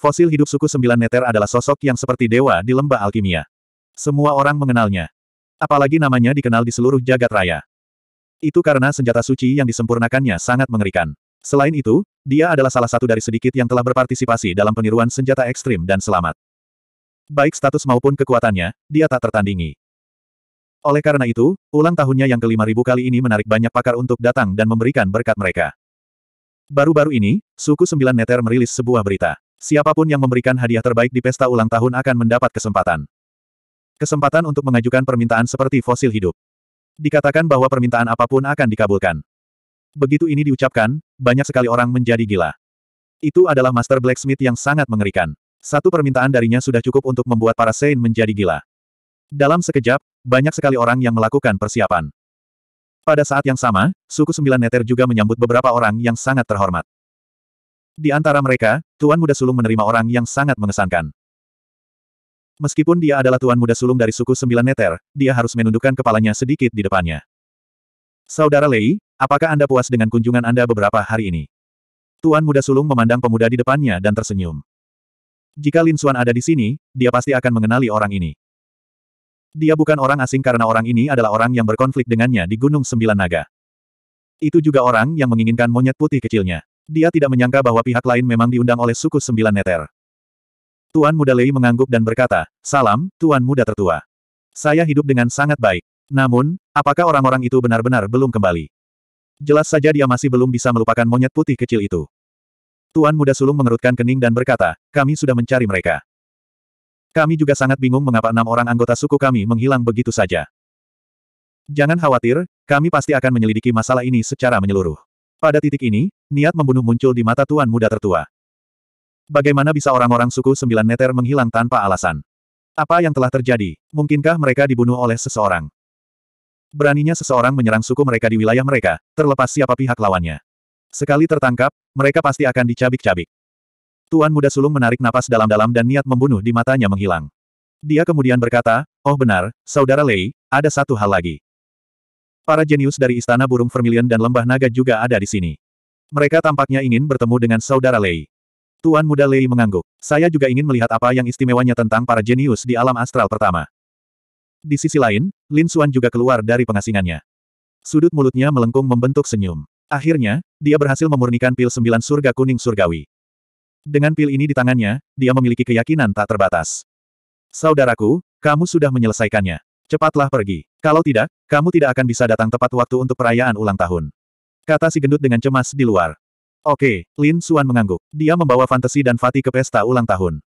Fosil hidup suku sembilan neter adalah sosok yang seperti dewa di lembah alkimia. Semua orang mengenalnya. Apalagi namanya dikenal di seluruh jagat raya. Itu karena senjata suci yang disempurnakannya sangat mengerikan. Selain itu, dia adalah salah satu dari sedikit yang telah berpartisipasi dalam peniruan senjata ekstrim dan selamat. Baik status maupun kekuatannya, dia tak tertandingi. Oleh karena itu, ulang tahunnya yang ke ribu kali ini menarik banyak pakar untuk datang dan memberikan berkat mereka. Baru-baru ini, suku Sembilan Neter merilis sebuah berita. Siapapun yang memberikan hadiah terbaik di pesta ulang tahun akan mendapat kesempatan. Kesempatan untuk mengajukan permintaan seperti fosil hidup. Dikatakan bahwa permintaan apapun akan dikabulkan. Begitu ini diucapkan, banyak sekali orang menjadi gila. Itu adalah Master Blacksmith yang sangat mengerikan. Satu permintaan darinya sudah cukup untuk membuat para Saint menjadi gila. Dalam sekejap, banyak sekali orang yang melakukan persiapan. Pada saat yang sama, suku sembilan neter juga menyambut beberapa orang yang sangat terhormat. Di antara mereka, Tuan Muda Sulung menerima orang yang sangat mengesankan. Meskipun dia adalah Tuan Muda Sulung dari suku sembilan neter, dia harus menundukkan kepalanya sedikit di depannya. Saudara Lei, apakah Anda puas dengan kunjungan Anda beberapa hari ini? Tuan Muda Sulung memandang pemuda di depannya dan tersenyum. Jika Lin Xuan ada di sini, dia pasti akan mengenali orang ini. Dia bukan orang asing karena orang ini adalah orang yang berkonflik dengannya di Gunung Sembilan Naga. Itu juga orang yang menginginkan monyet putih kecilnya. Dia tidak menyangka bahwa pihak lain memang diundang oleh suku Sembilan Neter. Tuan Muda Lei mengangguk dan berkata, Salam, Tuan Muda Tertua. Saya hidup dengan sangat baik. Namun, apakah orang-orang itu benar-benar belum kembali? Jelas saja dia masih belum bisa melupakan monyet putih kecil itu. Tuan Muda Sulung mengerutkan kening dan berkata, kami sudah mencari mereka. Kami juga sangat bingung mengapa enam orang anggota suku kami menghilang begitu saja. Jangan khawatir, kami pasti akan menyelidiki masalah ini secara menyeluruh. Pada titik ini, niat membunuh muncul di mata Tuan Muda Tertua. Bagaimana bisa orang-orang suku Sembilan meter menghilang tanpa alasan? Apa yang telah terjadi? Mungkinkah mereka dibunuh oleh seseorang? Beraninya seseorang menyerang suku mereka di wilayah mereka, terlepas siapa pihak lawannya. Sekali tertangkap, mereka pasti akan dicabik-cabik. Tuan muda sulung menarik napas dalam-dalam dan niat membunuh di matanya menghilang. Dia kemudian berkata, oh benar, Saudara Lei, ada satu hal lagi. Para jenius dari Istana Burung Vermilion dan Lembah Naga juga ada di sini. Mereka tampaknya ingin bertemu dengan Saudara Lei. Tuan muda Lei mengangguk. Saya juga ingin melihat apa yang istimewanya tentang para jenius di alam astral pertama. Di sisi lain, Lin Suan juga keluar dari pengasingannya. Sudut mulutnya melengkung membentuk senyum. Akhirnya, dia berhasil memurnikan pil sembilan surga kuning surgawi. Dengan pil ini di tangannya, dia memiliki keyakinan tak terbatas. Saudaraku, kamu sudah menyelesaikannya. Cepatlah pergi. Kalau tidak, kamu tidak akan bisa datang tepat waktu untuk perayaan ulang tahun. Kata si gendut dengan cemas di luar. Oke, Lin Suan mengangguk. Dia membawa fantasi dan Fatih ke pesta ulang tahun.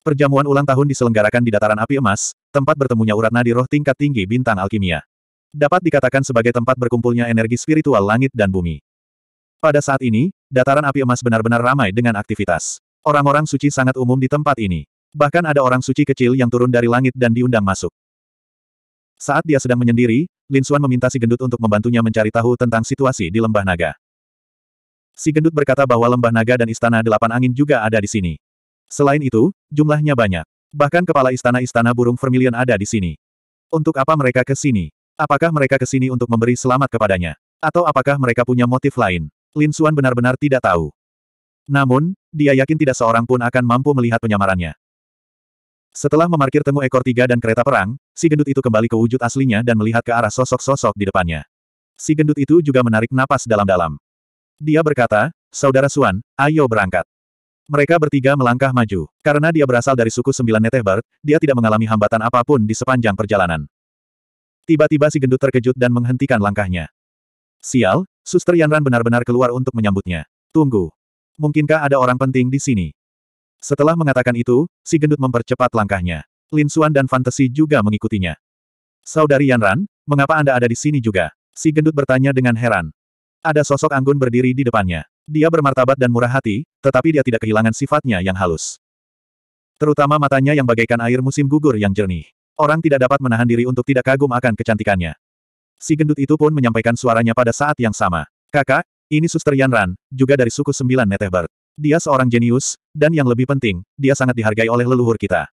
Perjamuan ulang tahun diselenggarakan di dataran api emas, tempat bertemunya urat nadi roh tingkat tinggi bintang alkimia. Dapat dikatakan sebagai tempat berkumpulnya energi spiritual langit dan bumi. Pada saat ini, dataran api emas benar-benar ramai dengan aktivitas. Orang-orang suci sangat umum di tempat ini. Bahkan ada orang suci kecil yang turun dari langit dan diundang masuk. Saat dia sedang menyendiri, Lin Xuan meminta si gendut untuk membantunya mencari tahu tentang situasi di Lembah Naga. Si gendut berkata bahwa Lembah Naga dan Istana Delapan Angin juga ada di sini. Selain itu, jumlahnya banyak. Bahkan kepala istana-istana burung vermilion ada di sini. Untuk apa mereka ke sini? Apakah mereka ke sini untuk memberi selamat kepadanya? Atau apakah mereka punya motif lain? Lin Xuan benar-benar tidak tahu. Namun, dia yakin tidak seorang pun akan mampu melihat penyamarannya. Setelah memarkir temu ekor tiga dan kereta perang, si gendut itu kembali ke wujud aslinya dan melihat ke arah sosok-sosok di depannya. Si gendut itu juga menarik napas dalam-dalam. Dia berkata, Saudara Suan, ayo berangkat. Mereka bertiga melangkah maju. Karena dia berasal dari suku sembilan Netehbert, dia tidak mengalami hambatan apapun di sepanjang perjalanan. Tiba-tiba si gendut terkejut dan menghentikan langkahnya. Sial, Suster Yanran benar-benar keluar untuk menyambutnya. Tunggu. Mungkinkah ada orang penting di sini? Setelah mengatakan itu, si gendut mempercepat langkahnya. Lin Xuan dan Fantasi juga mengikutinya. Saudari Yanran, mengapa Anda ada di sini juga? Si gendut bertanya dengan heran. Ada sosok anggun berdiri di depannya. Dia bermartabat dan murah hati, tetapi dia tidak kehilangan sifatnya yang halus. Terutama matanya yang bagaikan air musim gugur yang jernih. Orang tidak dapat menahan diri untuk tidak kagum akan kecantikannya. Si gendut itu pun menyampaikan suaranya pada saat yang sama. Kakak, ini suster Yan Ran, juga dari suku sembilan Netehbert. Dia seorang jenius, dan yang lebih penting, dia sangat dihargai oleh leluhur kita.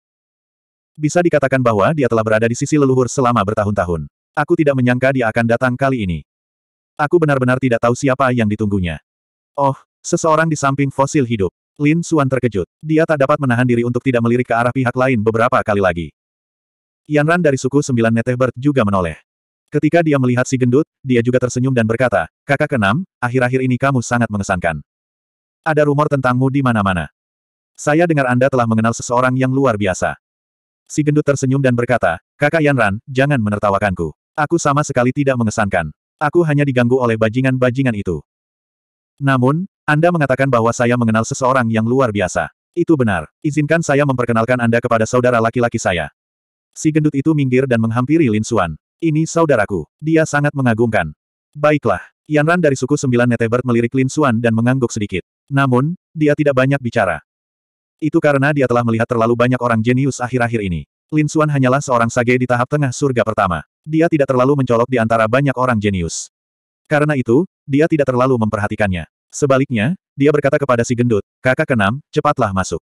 Bisa dikatakan bahwa dia telah berada di sisi leluhur selama bertahun-tahun. Aku tidak menyangka dia akan datang kali ini. Aku benar-benar tidak tahu siapa yang ditunggunya. Oh, seseorang di samping fosil hidup. Lin Suan terkejut. Dia tak dapat menahan diri untuk tidak melirik ke arah pihak lain beberapa kali lagi. Yanran dari suku Sembilan Netehbert juga menoleh. Ketika dia melihat si gendut, dia juga tersenyum dan berkata, kakak keenam, akhir-akhir ini kamu sangat mengesankan. Ada rumor tentangmu di mana-mana. Saya dengar Anda telah mengenal seseorang yang luar biasa. Si gendut tersenyum dan berkata, kakak Yanran, jangan menertawakanku. Aku sama sekali tidak mengesankan. Aku hanya diganggu oleh bajingan-bajingan itu. Namun, Anda mengatakan bahwa saya mengenal seseorang yang luar biasa. Itu benar. Izinkan saya memperkenalkan Anda kepada saudara laki-laki saya. Si gendut itu minggir dan menghampiri Lin Xuan. Ini saudaraku. Dia sangat mengagumkan. Baiklah. Yanran dari suku sembilan Netebert melirik Lin Suan dan mengangguk sedikit. Namun, dia tidak banyak bicara. Itu karena dia telah melihat terlalu banyak orang jenius akhir-akhir ini. Lin Suan hanyalah seorang sage di tahap tengah surga pertama. Dia tidak terlalu mencolok di antara banyak orang jenius. Karena itu, dia tidak terlalu memperhatikannya. Sebaliknya, dia berkata kepada si gendut, kakak keenam, cepatlah masuk.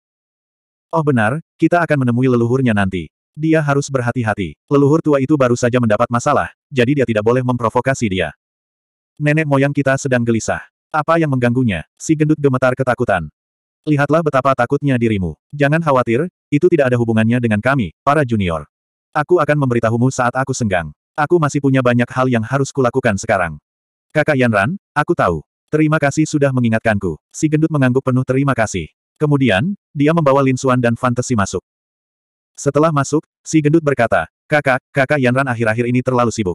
Oh benar, kita akan menemui leluhurnya nanti. Dia harus berhati-hati. Leluhur tua itu baru saja mendapat masalah, jadi dia tidak boleh memprovokasi dia. Nenek moyang kita sedang gelisah. Apa yang mengganggunya? Si gendut gemetar ketakutan. Lihatlah betapa takutnya dirimu. Jangan khawatir, itu tidak ada hubungannya dengan kami, para junior. Aku akan memberitahumu saat aku senggang. Aku masih punya banyak hal yang harus kulakukan sekarang. Kakak Yanran, aku tahu. Terima kasih sudah mengingatkanku. Si gendut mengangguk penuh terima kasih. Kemudian, dia membawa Lin Suan dan Fantasi masuk. Setelah masuk, si gendut berkata, kakak, kakak Yanran akhir-akhir ini terlalu sibuk.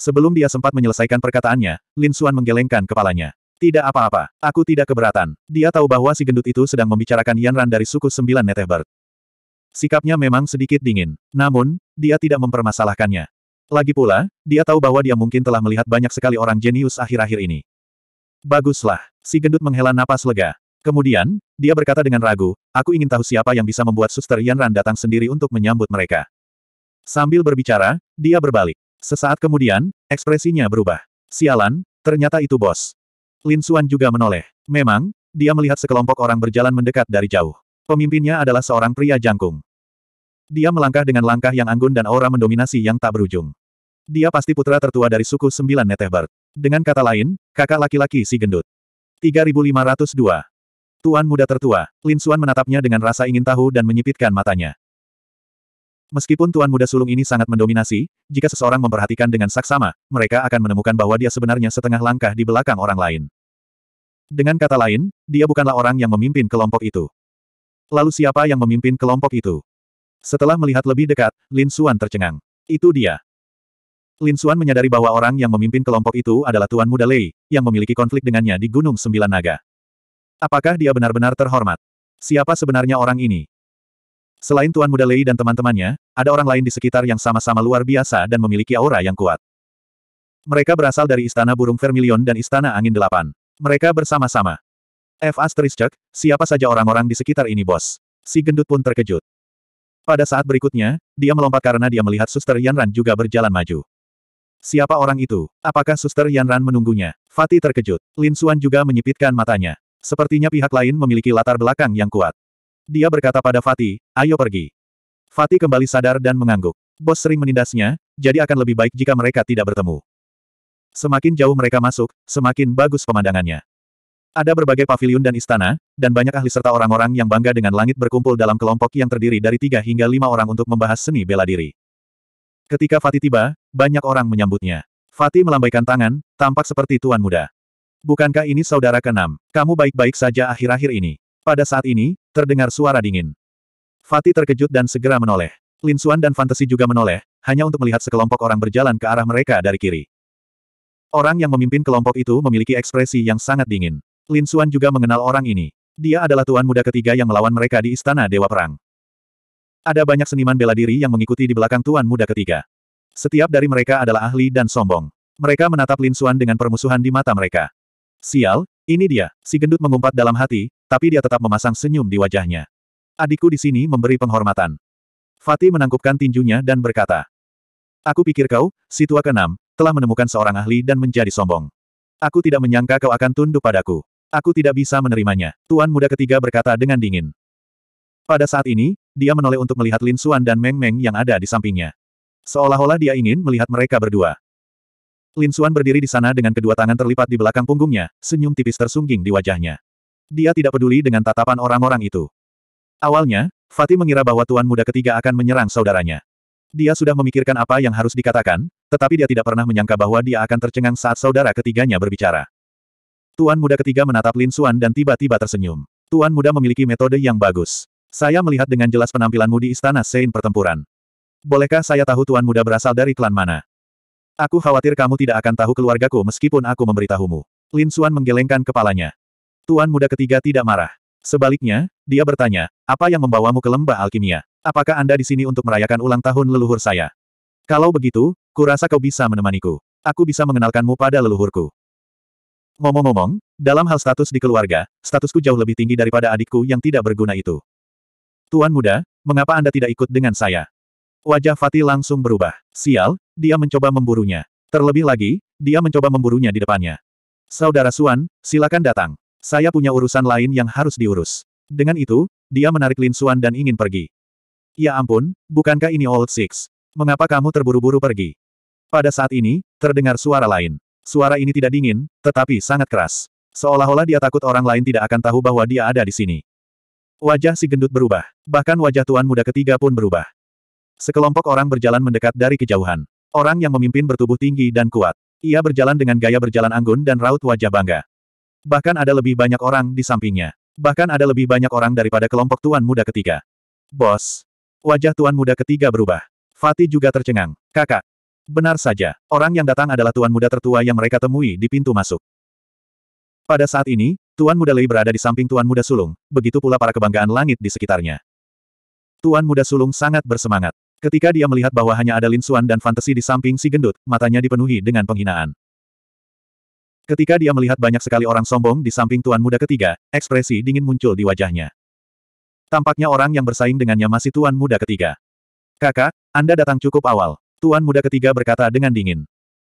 Sebelum dia sempat menyelesaikan perkataannya, Lin Xuan menggelengkan kepalanya. Tidak apa-apa, aku tidak keberatan. Dia tahu bahwa si gendut itu sedang membicarakan Yanran dari suku sembilan Netherbird. Sikapnya memang sedikit dingin. Namun, dia tidak mempermasalahkannya. Lagi pula, dia tahu bahwa dia mungkin telah melihat banyak sekali orang jenius akhir-akhir ini. Baguslah, si gendut menghela napas lega. Kemudian, dia berkata dengan ragu, aku ingin tahu siapa yang bisa membuat Suster Ran datang sendiri untuk menyambut mereka. Sambil berbicara, dia berbalik. Sesaat kemudian, ekspresinya berubah. Sialan, ternyata itu bos. Lin Xuan juga menoleh. Memang, dia melihat sekelompok orang berjalan mendekat dari jauh. Pemimpinnya adalah seorang pria jangkung. Dia melangkah dengan langkah yang anggun dan aura mendominasi yang tak berujung. Dia pasti putra tertua dari suku Sembilan Netehbert. Dengan kata lain, kakak laki-laki si gendut. 3502. Tuan muda tertua, Lin Suan menatapnya dengan rasa ingin tahu dan menyipitkan matanya. Meskipun Tuan muda sulung ini sangat mendominasi, jika seseorang memperhatikan dengan saksama, mereka akan menemukan bahwa dia sebenarnya setengah langkah di belakang orang lain. Dengan kata lain, dia bukanlah orang yang memimpin kelompok itu. Lalu siapa yang memimpin kelompok itu? Setelah melihat lebih dekat, Lin Suan tercengang. Itu dia. Lin Suan menyadari bahwa orang yang memimpin kelompok itu adalah Tuan Muda Lei, yang memiliki konflik dengannya di Gunung Sembilan Naga. Apakah dia benar-benar terhormat? Siapa sebenarnya orang ini? Selain Tuan Muda Lei dan teman-temannya, ada orang lain di sekitar yang sama-sama luar biasa dan memiliki aura yang kuat. Mereka berasal dari Istana Burung Vermilion dan Istana Angin Delapan. Mereka bersama-sama. F. Asterisk, siapa saja orang-orang di sekitar ini bos? Si gendut pun terkejut. Pada saat berikutnya, dia melompat karena dia melihat Suster Yanran juga berjalan maju. Siapa orang itu? Apakah Suster Yanran menunggunya? Fatih terkejut. Lin Suan juga menyipitkan matanya. Sepertinya pihak lain memiliki latar belakang yang kuat. Dia berkata pada Fatih, ayo pergi. Fatih kembali sadar dan mengangguk. Bos sering menindasnya, jadi akan lebih baik jika mereka tidak bertemu. Semakin jauh mereka masuk, semakin bagus pemandangannya. Ada berbagai paviliun dan istana, dan banyak ahli serta orang-orang yang bangga dengan langit berkumpul dalam kelompok yang terdiri dari tiga hingga lima orang untuk membahas seni bela diri. Ketika Fatih tiba, banyak orang menyambutnya. Fatih melambaikan tangan, tampak seperti tuan muda. Bukankah ini saudara keenam? Kamu baik-baik saja akhir-akhir ini. Pada saat ini, terdengar suara dingin. Fatih terkejut dan segera menoleh. Lin Suan dan Fantasi juga menoleh, hanya untuk melihat sekelompok orang berjalan ke arah mereka dari kiri. Orang yang memimpin kelompok itu memiliki ekspresi yang sangat dingin. Lin Suan juga mengenal orang ini. Dia adalah tuan muda ketiga yang melawan mereka di Istana Dewa Perang. Ada banyak seniman bela diri yang mengikuti di belakang tuan muda ketiga. Setiap dari mereka adalah ahli dan sombong. Mereka menatap Lin Suan dengan permusuhan di mata mereka. Sial, ini dia, si gendut mengumpat dalam hati, tapi dia tetap memasang senyum di wajahnya. Adikku di sini memberi penghormatan. Fatih menangkupkan tinjunya dan berkata, Aku pikir kau, si tua keenam, telah menemukan seorang ahli dan menjadi sombong. Aku tidak menyangka kau akan tunduk padaku. Aku tidak bisa menerimanya, Tuan muda ketiga berkata dengan dingin. Pada saat ini, dia menoleh untuk melihat Lin Suan dan Meng Meng yang ada di sampingnya. Seolah-olah dia ingin melihat mereka berdua. Lin Xuan berdiri di sana dengan kedua tangan terlipat di belakang punggungnya, senyum tipis tersungging di wajahnya. Dia tidak peduli dengan tatapan orang-orang itu. Awalnya, Fatih mengira bahwa tuan muda ketiga akan menyerang saudaranya. Dia sudah memikirkan apa yang harus dikatakan, tetapi dia tidak pernah menyangka bahwa dia akan tercengang saat saudara ketiganya berbicara. Tuan muda ketiga menatap Lin Xuan dan tiba-tiba tersenyum. Tuan muda memiliki metode yang bagus. Saya melihat dengan jelas penampilanmu di istana Sein pertempuran. Bolehkah saya tahu tuan muda berasal dari klan mana? Aku khawatir kamu tidak akan tahu keluargaku meskipun aku memberitahumu. Lin Xuan menggelengkan kepalanya. Tuan muda ketiga tidak marah. Sebaliknya, dia bertanya, apa yang membawamu ke lembah alkimia? Apakah Anda di sini untuk merayakan ulang tahun leluhur saya? Kalau begitu, kurasa kau bisa menemaniku. Aku bisa mengenalkanmu pada leluhurku. Ngomong-ngomong, dalam hal status di keluarga, statusku jauh lebih tinggi daripada adikku yang tidak berguna itu. Tuan muda, mengapa Anda tidak ikut dengan saya? Wajah Fatih langsung berubah. Sial, dia mencoba memburunya. Terlebih lagi, dia mencoba memburunya di depannya. Saudara Suan, silakan datang. Saya punya urusan lain yang harus diurus. Dengan itu, dia menarik Lin Suan dan ingin pergi. Ya ampun, bukankah ini Old Six? Mengapa kamu terburu-buru pergi? Pada saat ini, terdengar suara lain. Suara ini tidak dingin, tetapi sangat keras. Seolah-olah dia takut orang lain tidak akan tahu bahwa dia ada di sini. Wajah si gendut berubah. Bahkan wajah tuan muda ketiga pun berubah. Sekelompok orang berjalan mendekat dari kejauhan. Orang yang memimpin bertubuh tinggi dan kuat. Ia berjalan dengan gaya berjalan anggun dan raut wajah bangga. Bahkan ada lebih banyak orang di sampingnya. Bahkan ada lebih banyak orang daripada kelompok tuan muda ketiga. Bos. Wajah tuan muda ketiga berubah. Fatih juga tercengang. Kakak. Benar saja, orang yang datang adalah tuan muda tertua yang mereka temui di pintu masuk. Pada saat ini, Tuan Muda Lei berada di samping Tuan Muda Sulung, begitu pula para kebanggaan langit di sekitarnya. Tuan Muda Sulung sangat bersemangat. Ketika dia melihat bahwa hanya ada Lin Suan dan fantasi di samping si gendut, matanya dipenuhi dengan penghinaan. Ketika dia melihat banyak sekali orang sombong di samping tuan muda ketiga, ekspresi dingin muncul di wajahnya. Tampaknya orang yang bersaing dengannya masih tuan muda ketiga. Kakak, Anda datang cukup awal. Tuan muda ketiga berkata dengan dingin.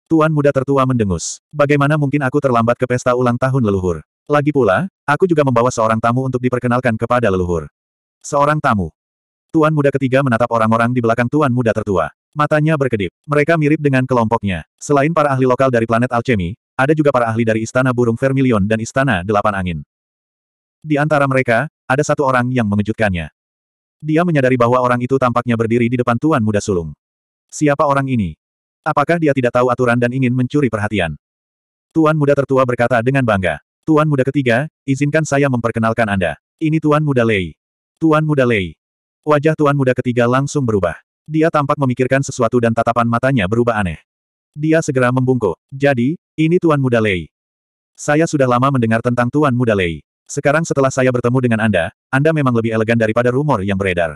Tuan muda tertua mendengus. Bagaimana mungkin aku terlambat ke pesta ulang tahun leluhur? Lagi pula, aku juga membawa seorang tamu untuk diperkenalkan kepada leluhur. Seorang tamu. Tuan muda ketiga menatap orang-orang di belakang tuan muda tertua. Matanya berkedip. Mereka mirip dengan kelompoknya. Selain para ahli lokal dari planet alchemy, ada juga para ahli dari Istana Burung Vermilion dan Istana Delapan Angin. Di antara mereka, ada satu orang yang mengejutkannya. Dia menyadari bahwa orang itu tampaknya berdiri di depan tuan muda sulung. Siapa orang ini? Apakah dia tidak tahu aturan dan ingin mencuri perhatian? Tuan muda tertua berkata dengan bangga. Tuan muda ketiga, izinkan saya memperkenalkan Anda. Ini Tuan muda Lei. Tuan muda Lei. Wajah tuan muda ketiga langsung berubah. Dia tampak memikirkan sesuatu dan tatapan matanya berubah aneh. Dia segera membungkuk. Jadi, ini tuan muda Lei. Saya sudah lama mendengar tentang tuan muda Lei. Sekarang setelah saya bertemu dengan Anda, Anda memang lebih elegan daripada rumor yang beredar.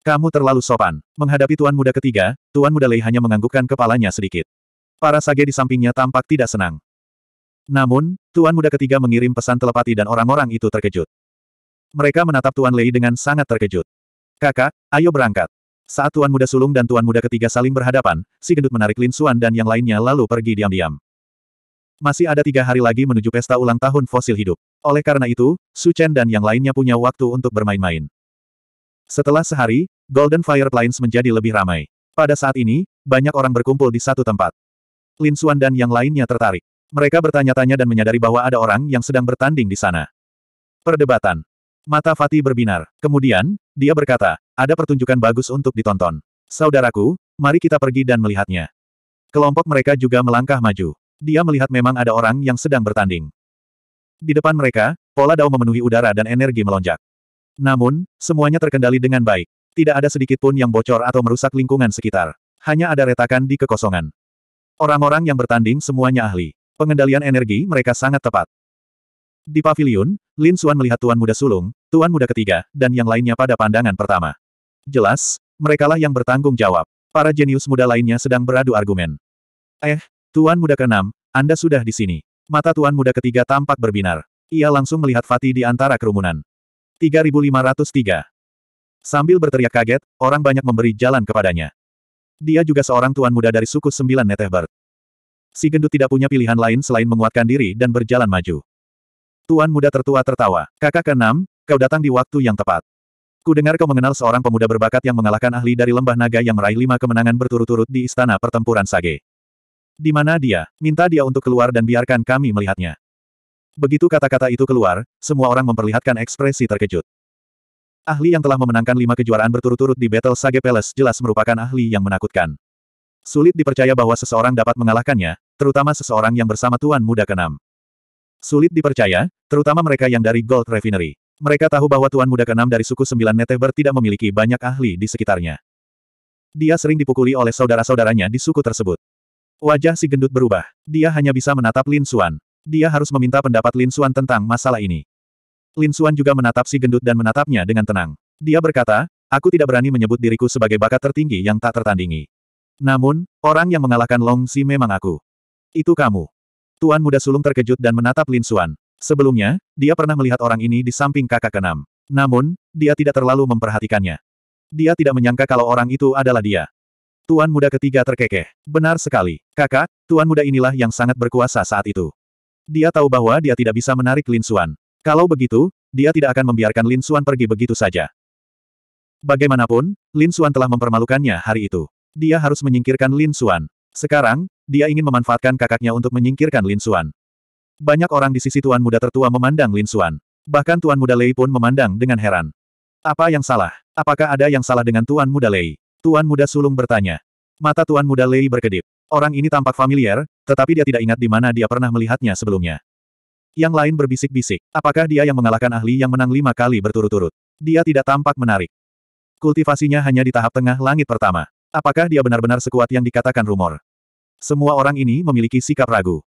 Kamu terlalu sopan. Menghadapi tuan muda ketiga, tuan muda Lei hanya menganggukkan kepalanya sedikit. Para sage di sampingnya tampak tidak senang. Namun, tuan muda ketiga mengirim pesan telepati dan orang-orang itu terkejut. Mereka menatap tuan Lei dengan sangat terkejut. Kakak, ayo berangkat. Saat Tuan Muda Sulung dan Tuan Muda ketiga saling berhadapan, si gendut menarik Lin Suan dan yang lainnya lalu pergi diam-diam. Masih ada tiga hari lagi menuju pesta ulang tahun fosil hidup. Oleh karena itu, Su Chen dan yang lainnya punya waktu untuk bermain-main. Setelah sehari, Golden Fire Plains menjadi lebih ramai. Pada saat ini, banyak orang berkumpul di satu tempat. Lin Suan dan yang lainnya tertarik. Mereka bertanya-tanya dan menyadari bahwa ada orang yang sedang bertanding di sana. Perdebatan Mata Fati berbinar. Kemudian, dia berkata, ada pertunjukan bagus untuk ditonton. Saudaraku, mari kita pergi dan melihatnya. Kelompok mereka juga melangkah maju. Dia melihat memang ada orang yang sedang bertanding. Di depan mereka, pola dao memenuhi udara dan energi melonjak. Namun, semuanya terkendali dengan baik. Tidak ada sedikit pun yang bocor atau merusak lingkungan sekitar. Hanya ada retakan di kekosongan. Orang-orang yang bertanding semuanya ahli. Pengendalian energi mereka sangat tepat. Di pavilion, Lin Suan melihat Tuan Muda Sulung, Tuan Muda Ketiga, dan yang lainnya pada pandangan pertama. Jelas, merekalah yang bertanggung jawab. Para jenius muda lainnya sedang beradu argumen. Eh, Tuan Muda Keenam, Anda sudah di sini. Mata Tuan Muda Ketiga tampak berbinar. Ia langsung melihat Fatih di antara kerumunan. 3503 Sambil berteriak kaget, orang banyak memberi jalan kepadanya. Dia juga seorang tuan muda dari suku Sembilan Netehbert. Si gendut tidak punya pilihan lain selain menguatkan diri dan berjalan maju. Tuan muda tertua tertawa. Kakak keenam, kau datang di waktu yang tepat. Ku dengar kau mengenal seorang pemuda berbakat yang mengalahkan ahli dari lembah naga yang meraih lima kemenangan berturut-turut di istana pertempuran Sage. Di mana dia? Minta dia untuk keluar dan biarkan kami melihatnya. Begitu kata-kata itu keluar, semua orang memperlihatkan ekspresi terkejut. Ahli yang telah memenangkan lima kejuaraan berturut-turut di Battle Sage Palace jelas merupakan ahli yang menakutkan. Sulit dipercaya bahwa seseorang dapat mengalahkannya, terutama seseorang yang bersama Tuan Muda Kenam. Sulit dipercaya, terutama mereka yang dari Gold Refinery. Mereka tahu bahwa Tuan Muda keenam dari suku Sembilan Neteber tidak memiliki banyak ahli di sekitarnya. Dia sering dipukuli oleh saudara-saudaranya di suku tersebut. Wajah si gendut berubah. Dia hanya bisa menatap Lin Suan. Dia harus meminta pendapat Lin Suan tentang masalah ini. Lin Suan juga menatap si gendut dan menatapnya dengan tenang. Dia berkata, aku tidak berani menyebut diriku sebagai bakat tertinggi yang tak tertandingi. Namun, orang yang mengalahkan Long Si memang aku. Itu kamu. Tuan muda sulung terkejut dan menatap Lin Suan. Sebelumnya, dia pernah melihat orang ini di samping kakak keenam. Namun, dia tidak terlalu memperhatikannya. Dia tidak menyangka kalau orang itu adalah dia. Tuan muda ketiga terkekeh. Benar sekali, kakak, tuan muda inilah yang sangat berkuasa saat itu. Dia tahu bahwa dia tidak bisa menarik Lin Suan. Kalau begitu, dia tidak akan membiarkan Lin Suan pergi begitu saja. Bagaimanapun, Lin Suan telah mempermalukannya hari itu. Dia harus menyingkirkan Lin Suan. Sekarang, dia ingin memanfaatkan kakaknya untuk menyingkirkan Lin Xuan. Banyak orang di sisi tuan muda tertua memandang Lin Xuan. Bahkan tuan muda Lei pun memandang dengan heran. Apa yang salah? Apakah ada yang salah dengan tuan muda Lei? Tuan muda sulung bertanya. Mata tuan muda Lei berkedip. Orang ini tampak familiar, tetapi dia tidak ingat di mana dia pernah melihatnya sebelumnya. Yang lain berbisik-bisik, apakah dia yang mengalahkan ahli yang menang lima kali berturut-turut? Dia tidak tampak menarik. Kultivasinya hanya di tahap tengah langit pertama. Apakah dia benar-benar sekuat yang dikatakan rumor? Semua orang ini memiliki sikap ragu.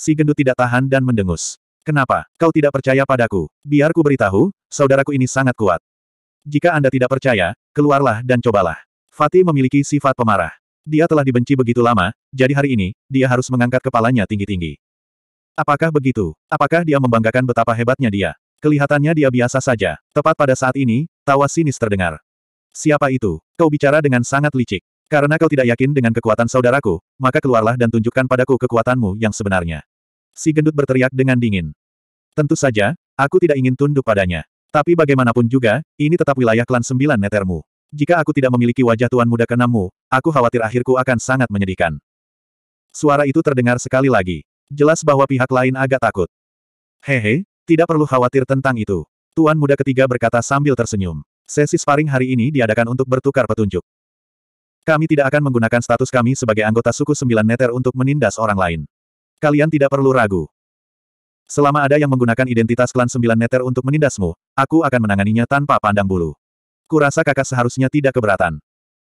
Si gendut tidak tahan dan mendengus. Kenapa? Kau tidak percaya padaku. Biar ku beritahu, saudaraku ini sangat kuat. Jika Anda tidak percaya, keluarlah dan cobalah. Fatih memiliki sifat pemarah. Dia telah dibenci begitu lama, jadi hari ini, dia harus mengangkat kepalanya tinggi-tinggi. Apakah begitu? Apakah dia membanggakan betapa hebatnya dia? Kelihatannya dia biasa saja. Tepat pada saat ini, tawa sinis terdengar. Siapa itu? Kau bicara dengan sangat licik. Karena kau tidak yakin dengan kekuatan saudaraku, maka keluarlah dan tunjukkan padaku kekuatanmu yang sebenarnya. Si gendut berteriak dengan dingin. Tentu saja, aku tidak ingin tunduk padanya. Tapi bagaimanapun juga, ini tetap wilayah klan sembilan netermu. Jika aku tidak memiliki wajah tuan muda kenamu, aku khawatir akhirku akan sangat menyedihkan. Suara itu terdengar sekali lagi. Jelas bahwa pihak lain agak takut. Hehe, tidak perlu khawatir tentang itu. Tuan muda ketiga berkata sambil tersenyum. Sesi sparing hari ini diadakan untuk bertukar petunjuk. Kami tidak akan menggunakan status kami sebagai anggota suku Sembilan Neter untuk menindas orang lain. Kalian tidak perlu ragu. Selama ada yang menggunakan identitas klan Sembilan Neter untuk menindasmu, aku akan menanganinya tanpa pandang bulu. Kurasa kakak seharusnya tidak keberatan.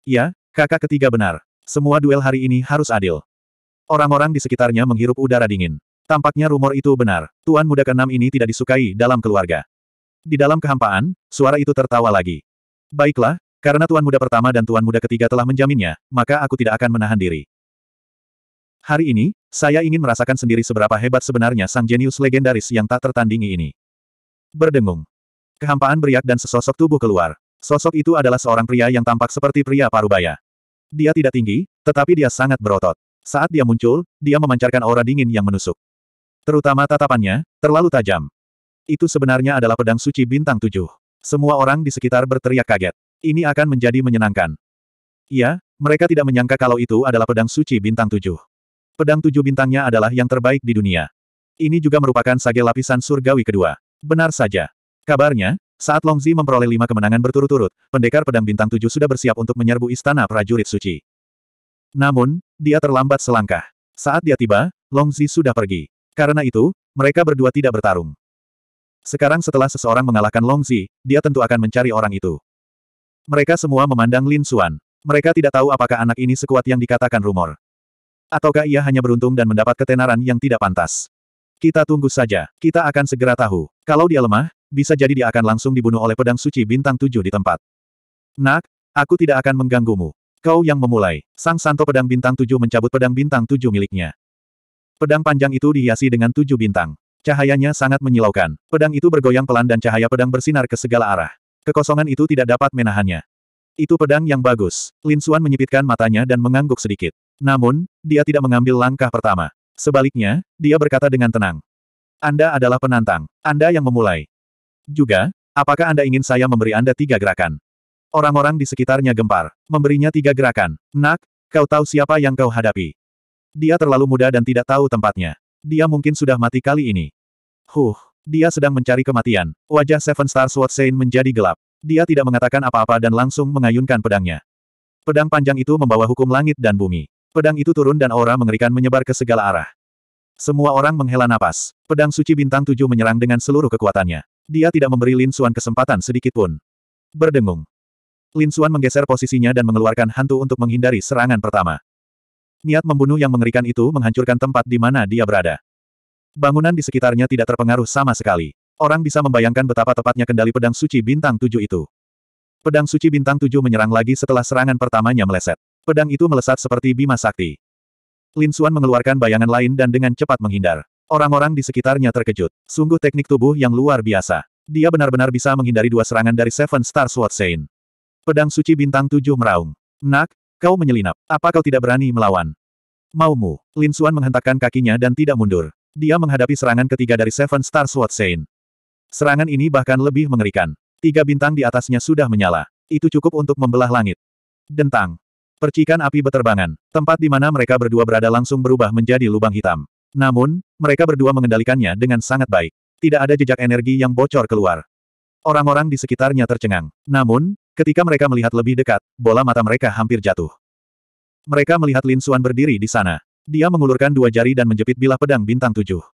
Ya, kakak ketiga benar. Semua duel hari ini harus adil. Orang-orang di sekitarnya menghirup udara dingin. Tampaknya rumor itu benar. Tuan muda keenam ini tidak disukai dalam keluarga. Di dalam kehampaan, suara itu tertawa lagi. Baiklah, karena tuan muda pertama dan tuan muda ketiga telah menjaminnya, maka aku tidak akan menahan diri. Hari ini, saya ingin merasakan sendiri seberapa hebat sebenarnya sang jenius legendaris yang tak tertandingi ini. Berdengung. Kehampaan beriak dan sesosok tubuh keluar. Sosok itu adalah seorang pria yang tampak seperti pria parubaya. Dia tidak tinggi, tetapi dia sangat berotot. Saat dia muncul, dia memancarkan aura dingin yang menusuk. Terutama tatapannya, terlalu tajam. Itu sebenarnya adalah pedang suci bintang tujuh. Semua orang di sekitar berteriak kaget. Ini akan menjadi menyenangkan. Iya, mereka tidak menyangka kalau itu adalah pedang suci bintang tujuh. Pedang tujuh bintangnya adalah yang terbaik di dunia. Ini juga merupakan sage lapisan surgawi kedua. Benar saja. Kabarnya, saat Longzi memperoleh lima kemenangan berturut-turut, pendekar pedang bintang tujuh sudah bersiap untuk menyerbu istana prajurit suci. Namun, dia terlambat selangkah. Saat dia tiba, Longzi sudah pergi. Karena itu, mereka berdua tidak bertarung. Sekarang setelah seseorang mengalahkan Longzi, dia tentu akan mencari orang itu. Mereka semua memandang Lin Xuan. Mereka tidak tahu apakah anak ini sekuat yang dikatakan rumor. Ataukah ia hanya beruntung dan mendapat ketenaran yang tidak pantas. Kita tunggu saja, kita akan segera tahu. Kalau dia lemah, bisa jadi dia akan langsung dibunuh oleh pedang suci bintang tujuh di tempat. Nak, aku tidak akan mengganggumu. Kau yang memulai. Sang Santo Pedang Bintang Tujuh mencabut pedang bintang tujuh miliknya. Pedang panjang itu dihiasi dengan tujuh bintang. Cahayanya sangat menyilaukan. Pedang itu bergoyang pelan dan cahaya pedang bersinar ke segala arah. Kekosongan itu tidak dapat menahannya. Itu pedang yang bagus. Lin Suan menyipitkan matanya dan mengangguk sedikit. Namun, dia tidak mengambil langkah pertama. Sebaliknya, dia berkata dengan tenang. Anda adalah penantang. Anda yang memulai. Juga, apakah Anda ingin saya memberi Anda tiga gerakan? Orang-orang di sekitarnya gempar. Memberinya tiga gerakan. Nak, kau tahu siapa yang kau hadapi. Dia terlalu muda dan tidak tahu tempatnya. Dia mungkin sudah mati kali ini. Huh. Dia sedang mencari kematian. Wajah Seven Star Sword Saint menjadi gelap. Dia tidak mengatakan apa-apa dan langsung mengayunkan pedangnya. Pedang panjang itu membawa hukum langit dan bumi. Pedang itu turun dan aura mengerikan menyebar ke segala arah. Semua orang menghela napas. Pedang suci bintang tujuh menyerang dengan seluruh kekuatannya. Dia tidak memberi Lin Suan kesempatan sedikit pun. Berdengung. Lin Suan menggeser posisinya dan mengeluarkan hantu untuk menghindari serangan pertama. Niat membunuh yang mengerikan itu menghancurkan tempat di mana dia berada. Bangunan di sekitarnya tidak terpengaruh sama sekali. Orang bisa membayangkan betapa tepatnya kendali pedang suci bintang tujuh itu. Pedang suci bintang tujuh menyerang lagi setelah serangan pertamanya meleset. Pedang itu melesat seperti bima sakti. Lin Xuan mengeluarkan bayangan lain dan dengan cepat menghindar. Orang-orang di sekitarnya terkejut. Sungguh teknik tubuh yang luar biasa. Dia benar-benar bisa menghindari dua serangan dari Seven Star Sword Saint. Pedang suci bintang tujuh meraung. Nak, kau menyelinap. Apa kau tidak berani melawan? Maumu, Lin Xuan menghentakkan kakinya dan tidak mundur. Dia menghadapi serangan ketiga dari Seven Star Sword Saint. Serangan ini bahkan lebih mengerikan. Tiga bintang di atasnya sudah menyala. Itu cukup untuk membelah langit. Dentang. Percikan api beterbangan. Tempat di mana mereka berdua berada langsung berubah menjadi lubang hitam. Namun, mereka berdua mengendalikannya dengan sangat baik. Tidak ada jejak energi yang bocor keluar. Orang-orang di sekitarnya tercengang. Namun, ketika mereka melihat lebih dekat, bola mata mereka hampir jatuh. Mereka melihat Lin Suan berdiri di sana. Dia mengulurkan dua jari dan menjepit bilah pedang bintang tujuh.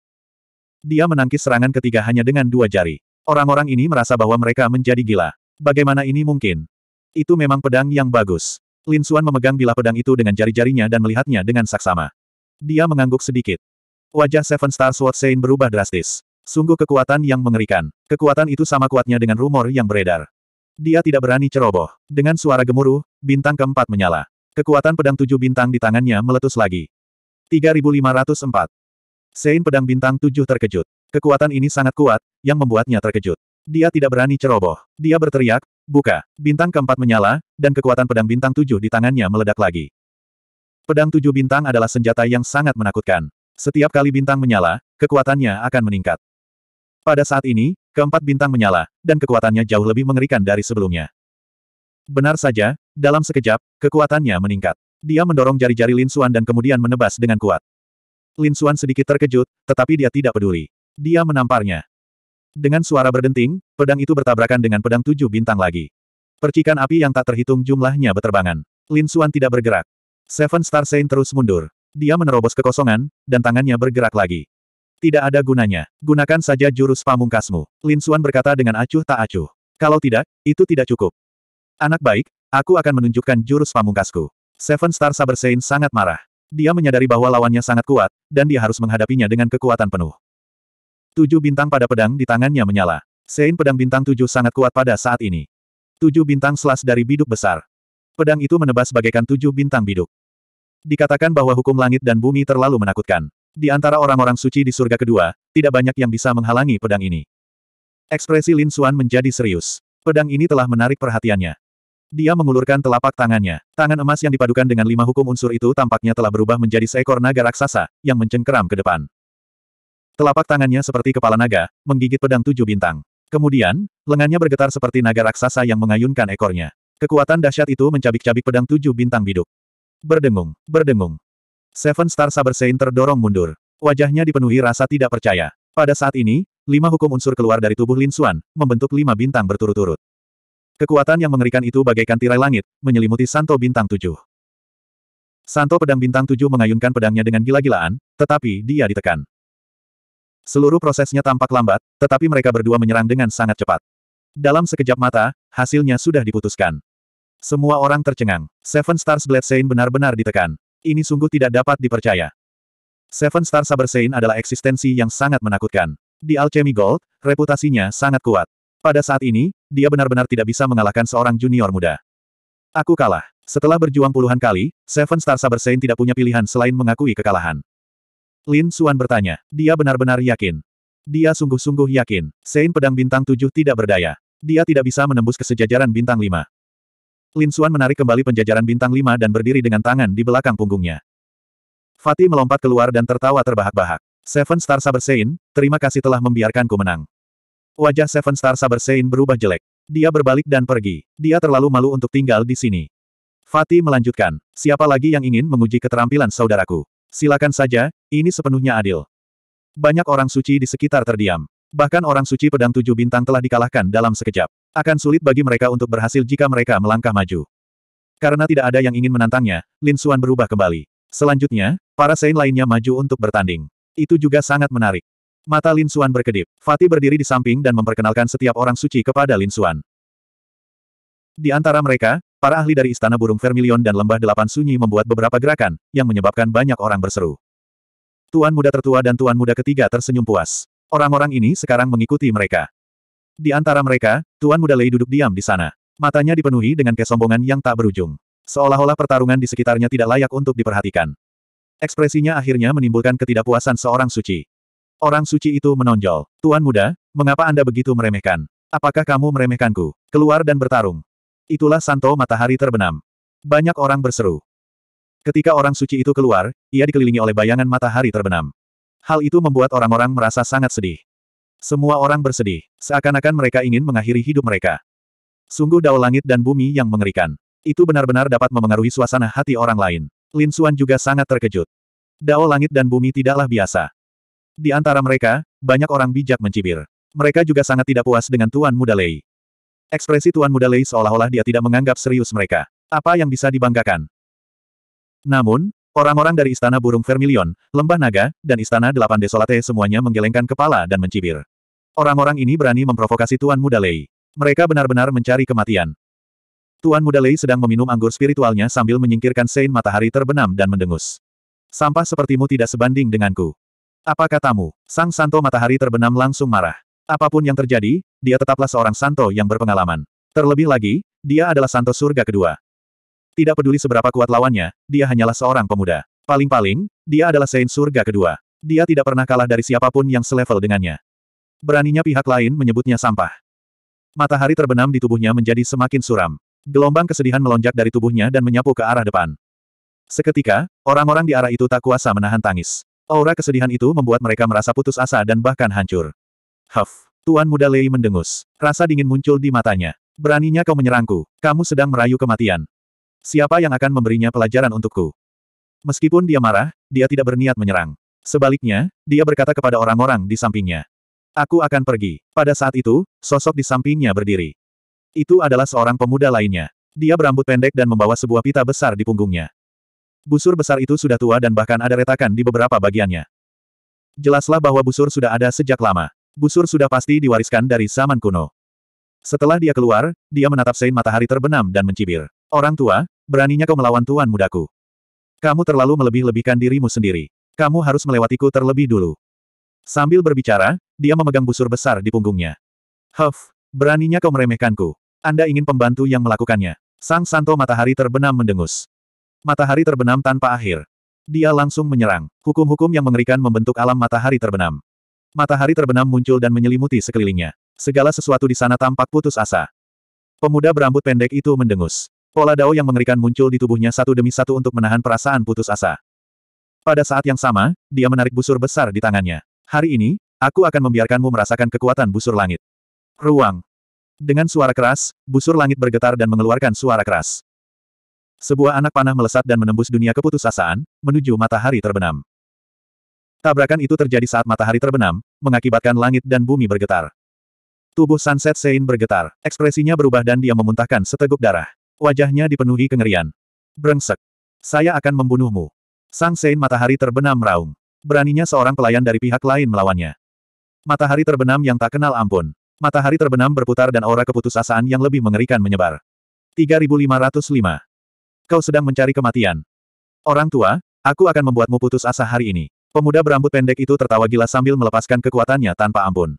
Dia menangkis serangan ketiga hanya dengan dua jari. Orang-orang ini merasa bahwa mereka menjadi gila. Bagaimana ini mungkin? Itu memang pedang yang bagus. Lin Suan memegang bilah pedang itu dengan jari-jarinya dan melihatnya dengan saksama. Dia mengangguk sedikit. Wajah Seven Star Sword Saint berubah drastis. Sungguh kekuatan yang mengerikan. Kekuatan itu sama kuatnya dengan rumor yang beredar. Dia tidak berani ceroboh. Dengan suara gemuruh, bintang keempat menyala. Kekuatan pedang tujuh bintang di tangannya meletus lagi. 3504. Sein pedang bintang 7 terkejut. Kekuatan ini sangat kuat, yang membuatnya terkejut. Dia tidak berani ceroboh. Dia berteriak, buka. Bintang keempat menyala, dan kekuatan pedang bintang tujuh di tangannya meledak lagi. Pedang tujuh bintang adalah senjata yang sangat menakutkan. Setiap kali bintang menyala, kekuatannya akan meningkat. Pada saat ini, keempat bintang menyala, dan kekuatannya jauh lebih mengerikan dari sebelumnya. Benar saja, dalam sekejap, kekuatannya meningkat. Dia mendorong jari-jari Lin Xuan dan kemudian menebas dengan kuat. Lin Xuan sedikit terkejut, tetapi dia tidak peduli. Dia menamparnya. Dengan suara berdenting, pedang itu bertabrakan dengan pedang tujuh bintang lagi. Percikan api yang tak terhitung jumlahnya beterbangan. Lin Xuan tidak bergerak. Seven Star Saint terus mundur. Dia menerobos kekosongan, dan tangannya bergerak lagi. Tidak ada gunanya. Gunakan saja jurus pamungkasmu. Lin Xuan berkata dengan acuh tak acuh. Kalau tidak, itu tidak cukup. Anak baik, aku akan menunjukkan jurus pamungkasku. Seven Star Saber Saint sangat marah. Dia menyadari bahwa lawannya sangat kuat, dan dia harus menghadapinya dengan kekuatan penuh. Tujuh bintang pada pedang di tangannya menyala. Sein pedang bintang tujuh sangat kuat pada saat ini. Tujuh bintang selas dari biduk besar. Pedang itu menebas bagaikan tujuh bintang biduk. Dikatakan bahwa hukum langit dan bumi terlalu menakutkan. Di antara orang-orang suci di surga kedua, tidak banyak yang bisa menghalangi pedang ini. Ekspresi Lin Xuan menjadi serius. Pedang ini telah menarik perhatiannya. Dia mengulurkan telapak tangannya. Tangan emas yang dipadukan dengan lima hukum unsur itu tampaknya telah berubah menjadi seekor naga raksasa, yang mencengkeram ke depan. Telapak tangannya seperti kepala naga, menggigit pedang tujuh bintang. Kemudian, lengannya bergetar seperti naga raksasa yang mengayunkan ekornya. Kekuatan dahsyat itu mencabik-cabik pedang tujuh bintang biduk. Berdengung, berdengung. Seven Star Saber Saint terdorong mundur. Wajahnya dipenuhi rasa tidak percaya. Pada saat ini, lima hukum unsur keluar dari tubuh Lin Xuan, membentuk lima bintang berturut-turut. Kekuatan yang mengerikan itu bagaikan tirai langit, menyelimuti Santo Bintang Tujuh. Santo Pedang Bintang Tujuh mengayunkan pedangnya dengan gila-gilaan, tetapi dia ditekan. Seluruh prosesnya tampak lambat, tetapi mereka berdua menyerang dengan sangat cepat. Dalam sekejap mata, hasilnya sudah diputuskan. Semua orang tercengang. Seven Stars Blade Saint benar-benar ditekan. Ini sungguh tidak dapat dipercaya. Seven Stars Saber Saint adalah eksistensi yang sangat menakutkan. Di Alchemy Gold, reputasinya sangat kuat. Pada saat ini, dia benar-benar tidak bisa mengalahkan seorang junior muda. Aku kalah. Setelah berjuang puluhan kali, Seven Star Saber Saint tidak punya pilihan selain mengakui kekalahan. Lin Suan bertanya. Dia benar-benar yakin. Dia sungguh-sungguh yakin. Saint Pedang Bintang 7 tidak berdaya. Dia tidak bisa menembus kesejajaran Bintang 5. Lin Suan menarik kembali penjajaran Bintang 5 dan berdiri dengan tangan di belakang punggungnya. Fatih melompat keluar dan tertawa terbahak-bahak. Seven Star Saber Saint, terima kasih telah membiarkanku menang. Wajah Seven Star Saber Sein berubah jelek. Dia berbalik dan pergi. Dia terlalu malu untuk tinggal di sini. Fatih melanjutkan, siapa lagi yang ingin menguji keterampilan saudaraku? Silakan saja, ini sepenuhnya adil. Banyak orang suci di sekitar terdiam. Bahkan orang suci pedang tujuh bintang telah dikalahkan dalam sekejap. Akan sulit bagi mereka untuk berhasil jika mereka melangkah maju. Karena tidak ada yang ingin menantangnya, Lin Suan berubah kembali. Selanjutnya, para Sein lainnya maju untuk bertanding. Itu juga sangat menarik. Mata Lin Xuan berkedip. Fatih berdiri di samping dan memperkenalkan setiap orang suci kepada Lin Xuan. Di antara mereka, para ahli dari Istana Burung Vermilion dan Lembah Delapan Sunyi membuat beberapa gerakan, yang menyebabkan banyak orang berseru. Tuan muda tertua dan tuan muda ketiga tersenyum puas. Orang-orang ini sekarang mengikuti mereka. Di antara mereka, tuan muda Lei duduk diam di sana. Matanya dipenuhi dengan kesombongan yang tak berujung. Seolah-olah pertarungan di sekitarnya tidak layak untuk diperhatikan. Ekspresinya akhirnya menimbulkan ketidakpuasan seorang suci. Orang suci itu menonjol. Tuan muda, mengapa Anda begitu meremehkan? Apakah kamu meremehkanku? Keluar dan bertarung. Itulah Santo Matahari terbenam. Banyak orang berseru. Ketika orang suci itu keluar, ia dikelilingi oleh bayangan matahari terbenam. Hal itu membuat orang-orang merasa sangat sedih. Semua orang bersedih, seakan-akan mereka ingin mengakhiri hidup mereka. Sungguh dao langit dan bumi yang mengerikan. Itu benar-benar dapat memengaruhi suasana hati orang lain. Lin Suan juga sangat terkejut. Dao langit dan bumi tidaklah biasa. Di antara mereka, banyak orang bijak mencibir. Mereka juga sangat tidak puas dengan Tuan Muda Lei. Ekspresi Tuan Muda Lei seolah-olah dia tidak menganggap serius mereka. Apa yang bisa dibanggakan? Namun, orang-orang dari Istana Burung Vermilion, Lembah Naga, dan Istana Delapan Desolate semuanya menggelengkan kepala dan mencibir. Orang-orang ini berani memprovokasi Tuan Muda Lei. Mereka benar-benar mencari kematian. Tuan Muda Lei sedang meminum anggur spiritualnya sambil menyingkirkan sein matahari terbenam dan mendengus. Sampah sepertimu tidak sebanding denganku. Apa katamu? Sang Santo Matahari terbenam langsung marah. Apapun yang terjadi, dia tetaplah seorang Santo yang berpengalaman. Terlebih lagi, dia adalah Santo Surga kedua. Tidak peduli seberapa kuat lawannya, dia hanyalah seorang pemuda. Paling-paling, dia adalah Saint Surga kedua. Dia tidak pernah kalah dari siapapun yang selevel dengannya. Beraninya pihak lain menyebutnya sampah. Matahari terbenam di tubuhnya menjadi semakin suram. Gelombang kesedihan melonjak dari tubuhnya dan menyapu ke arah depan. Seketika, orang-orang di arah itu tak kuasa menahan tangis. Aura kesedihan itu membuat mereka merasa putus asa dan bahkan hancur. Huff. Tuan muda Lei mendengus. Rasa dingin muncul di matanya. Beraninya kau menyerangku. Kamu sedang merayu kematian. Siapa yang akan memberinya pelajaran untukku? Meskipun dia marah, dia tidak berniat menyerang. Sebaliknya, dia berkata kepada orang-orang di sampingnya. Aku akan pergi. Pada saat itu, sosok di sampingnya berdiri. Itu adalah seorang pemuda lainnya. Dia berambut pendek dan membawa sebuah pita besar di punggungnya. Busur besar itu sudah tua dan bahkan ada retakan di beberapa bagiannya. Jelaslah bahwa busur sudah ada sejak lama. Busur sudah pasti diwariskan dari zaman kuno. Setelah dia keluar, dia menatap Sein matahari terbenam dan mencibir. Orang tua, beraninya kau melawan tuan mudaku. Kamu terlalu melebih-lebihkan dirimu sendiri. Kamu harus melewatiku terlebih dulu. Sambil berbicara, dia memegang busur besar di punggungnya. Huff, beraninya kau meremehkanku. Anda ingin pembantu yang melakukannya. Sang Santo Matahari terbenam mendengus. Matahari terbenam tanpa akhir. Dia langsung menyerang. Hukum-hukum yang mengerikan membentuk alam matahari terbenam. Matahari terbenam muncul dan menyelimuti sekelilingnya. Segala sesuatu di sana tampak putus asa. Pemuda berambut pendek itu mendengus. Pola dao yang mengerikan muncul di tubuhnya satu demi satu untuk menahan perasaan putus asa. Pada saat yang sama, dia menarik busur besar di tangannya. Hari ini, aku akan membiarkanmu merasakan kekuatan busur langit. Ruang. Dengan suara keras, busur langit bergetar dan mengeluarkan suara keras. Sebuah anak panah melesat dan menembus dunia keputusasaan, menuju matahari terbenam. Tabrakan itu terjadi saat matahari terbenam, mengakibatkan langit dan bumi bergetar. Tubuh Sunset Sein bergetar, ekspresinya berubah dan dia memuntahkan seteguk darah. Wajahnya dipenuhi kengerian. Brengsek. Saya akan membunuhmu. Sang Sein matahari terbenam meraung. Beraninya seorang pelayan dari pihak lain melawannya. Matahari terbenam yang tak kenal ampun. Matahari terbenam berputar dan aura keputusasaan yang lebih mengerikan menyebar. 3505 Kau sedang mencari kematian. Orang tua, aku akan membuatmu putus asa hari ini. Pemuda berambut pendek itu tertawa gila sambil melepaskan kekuatannya tanpa ampun.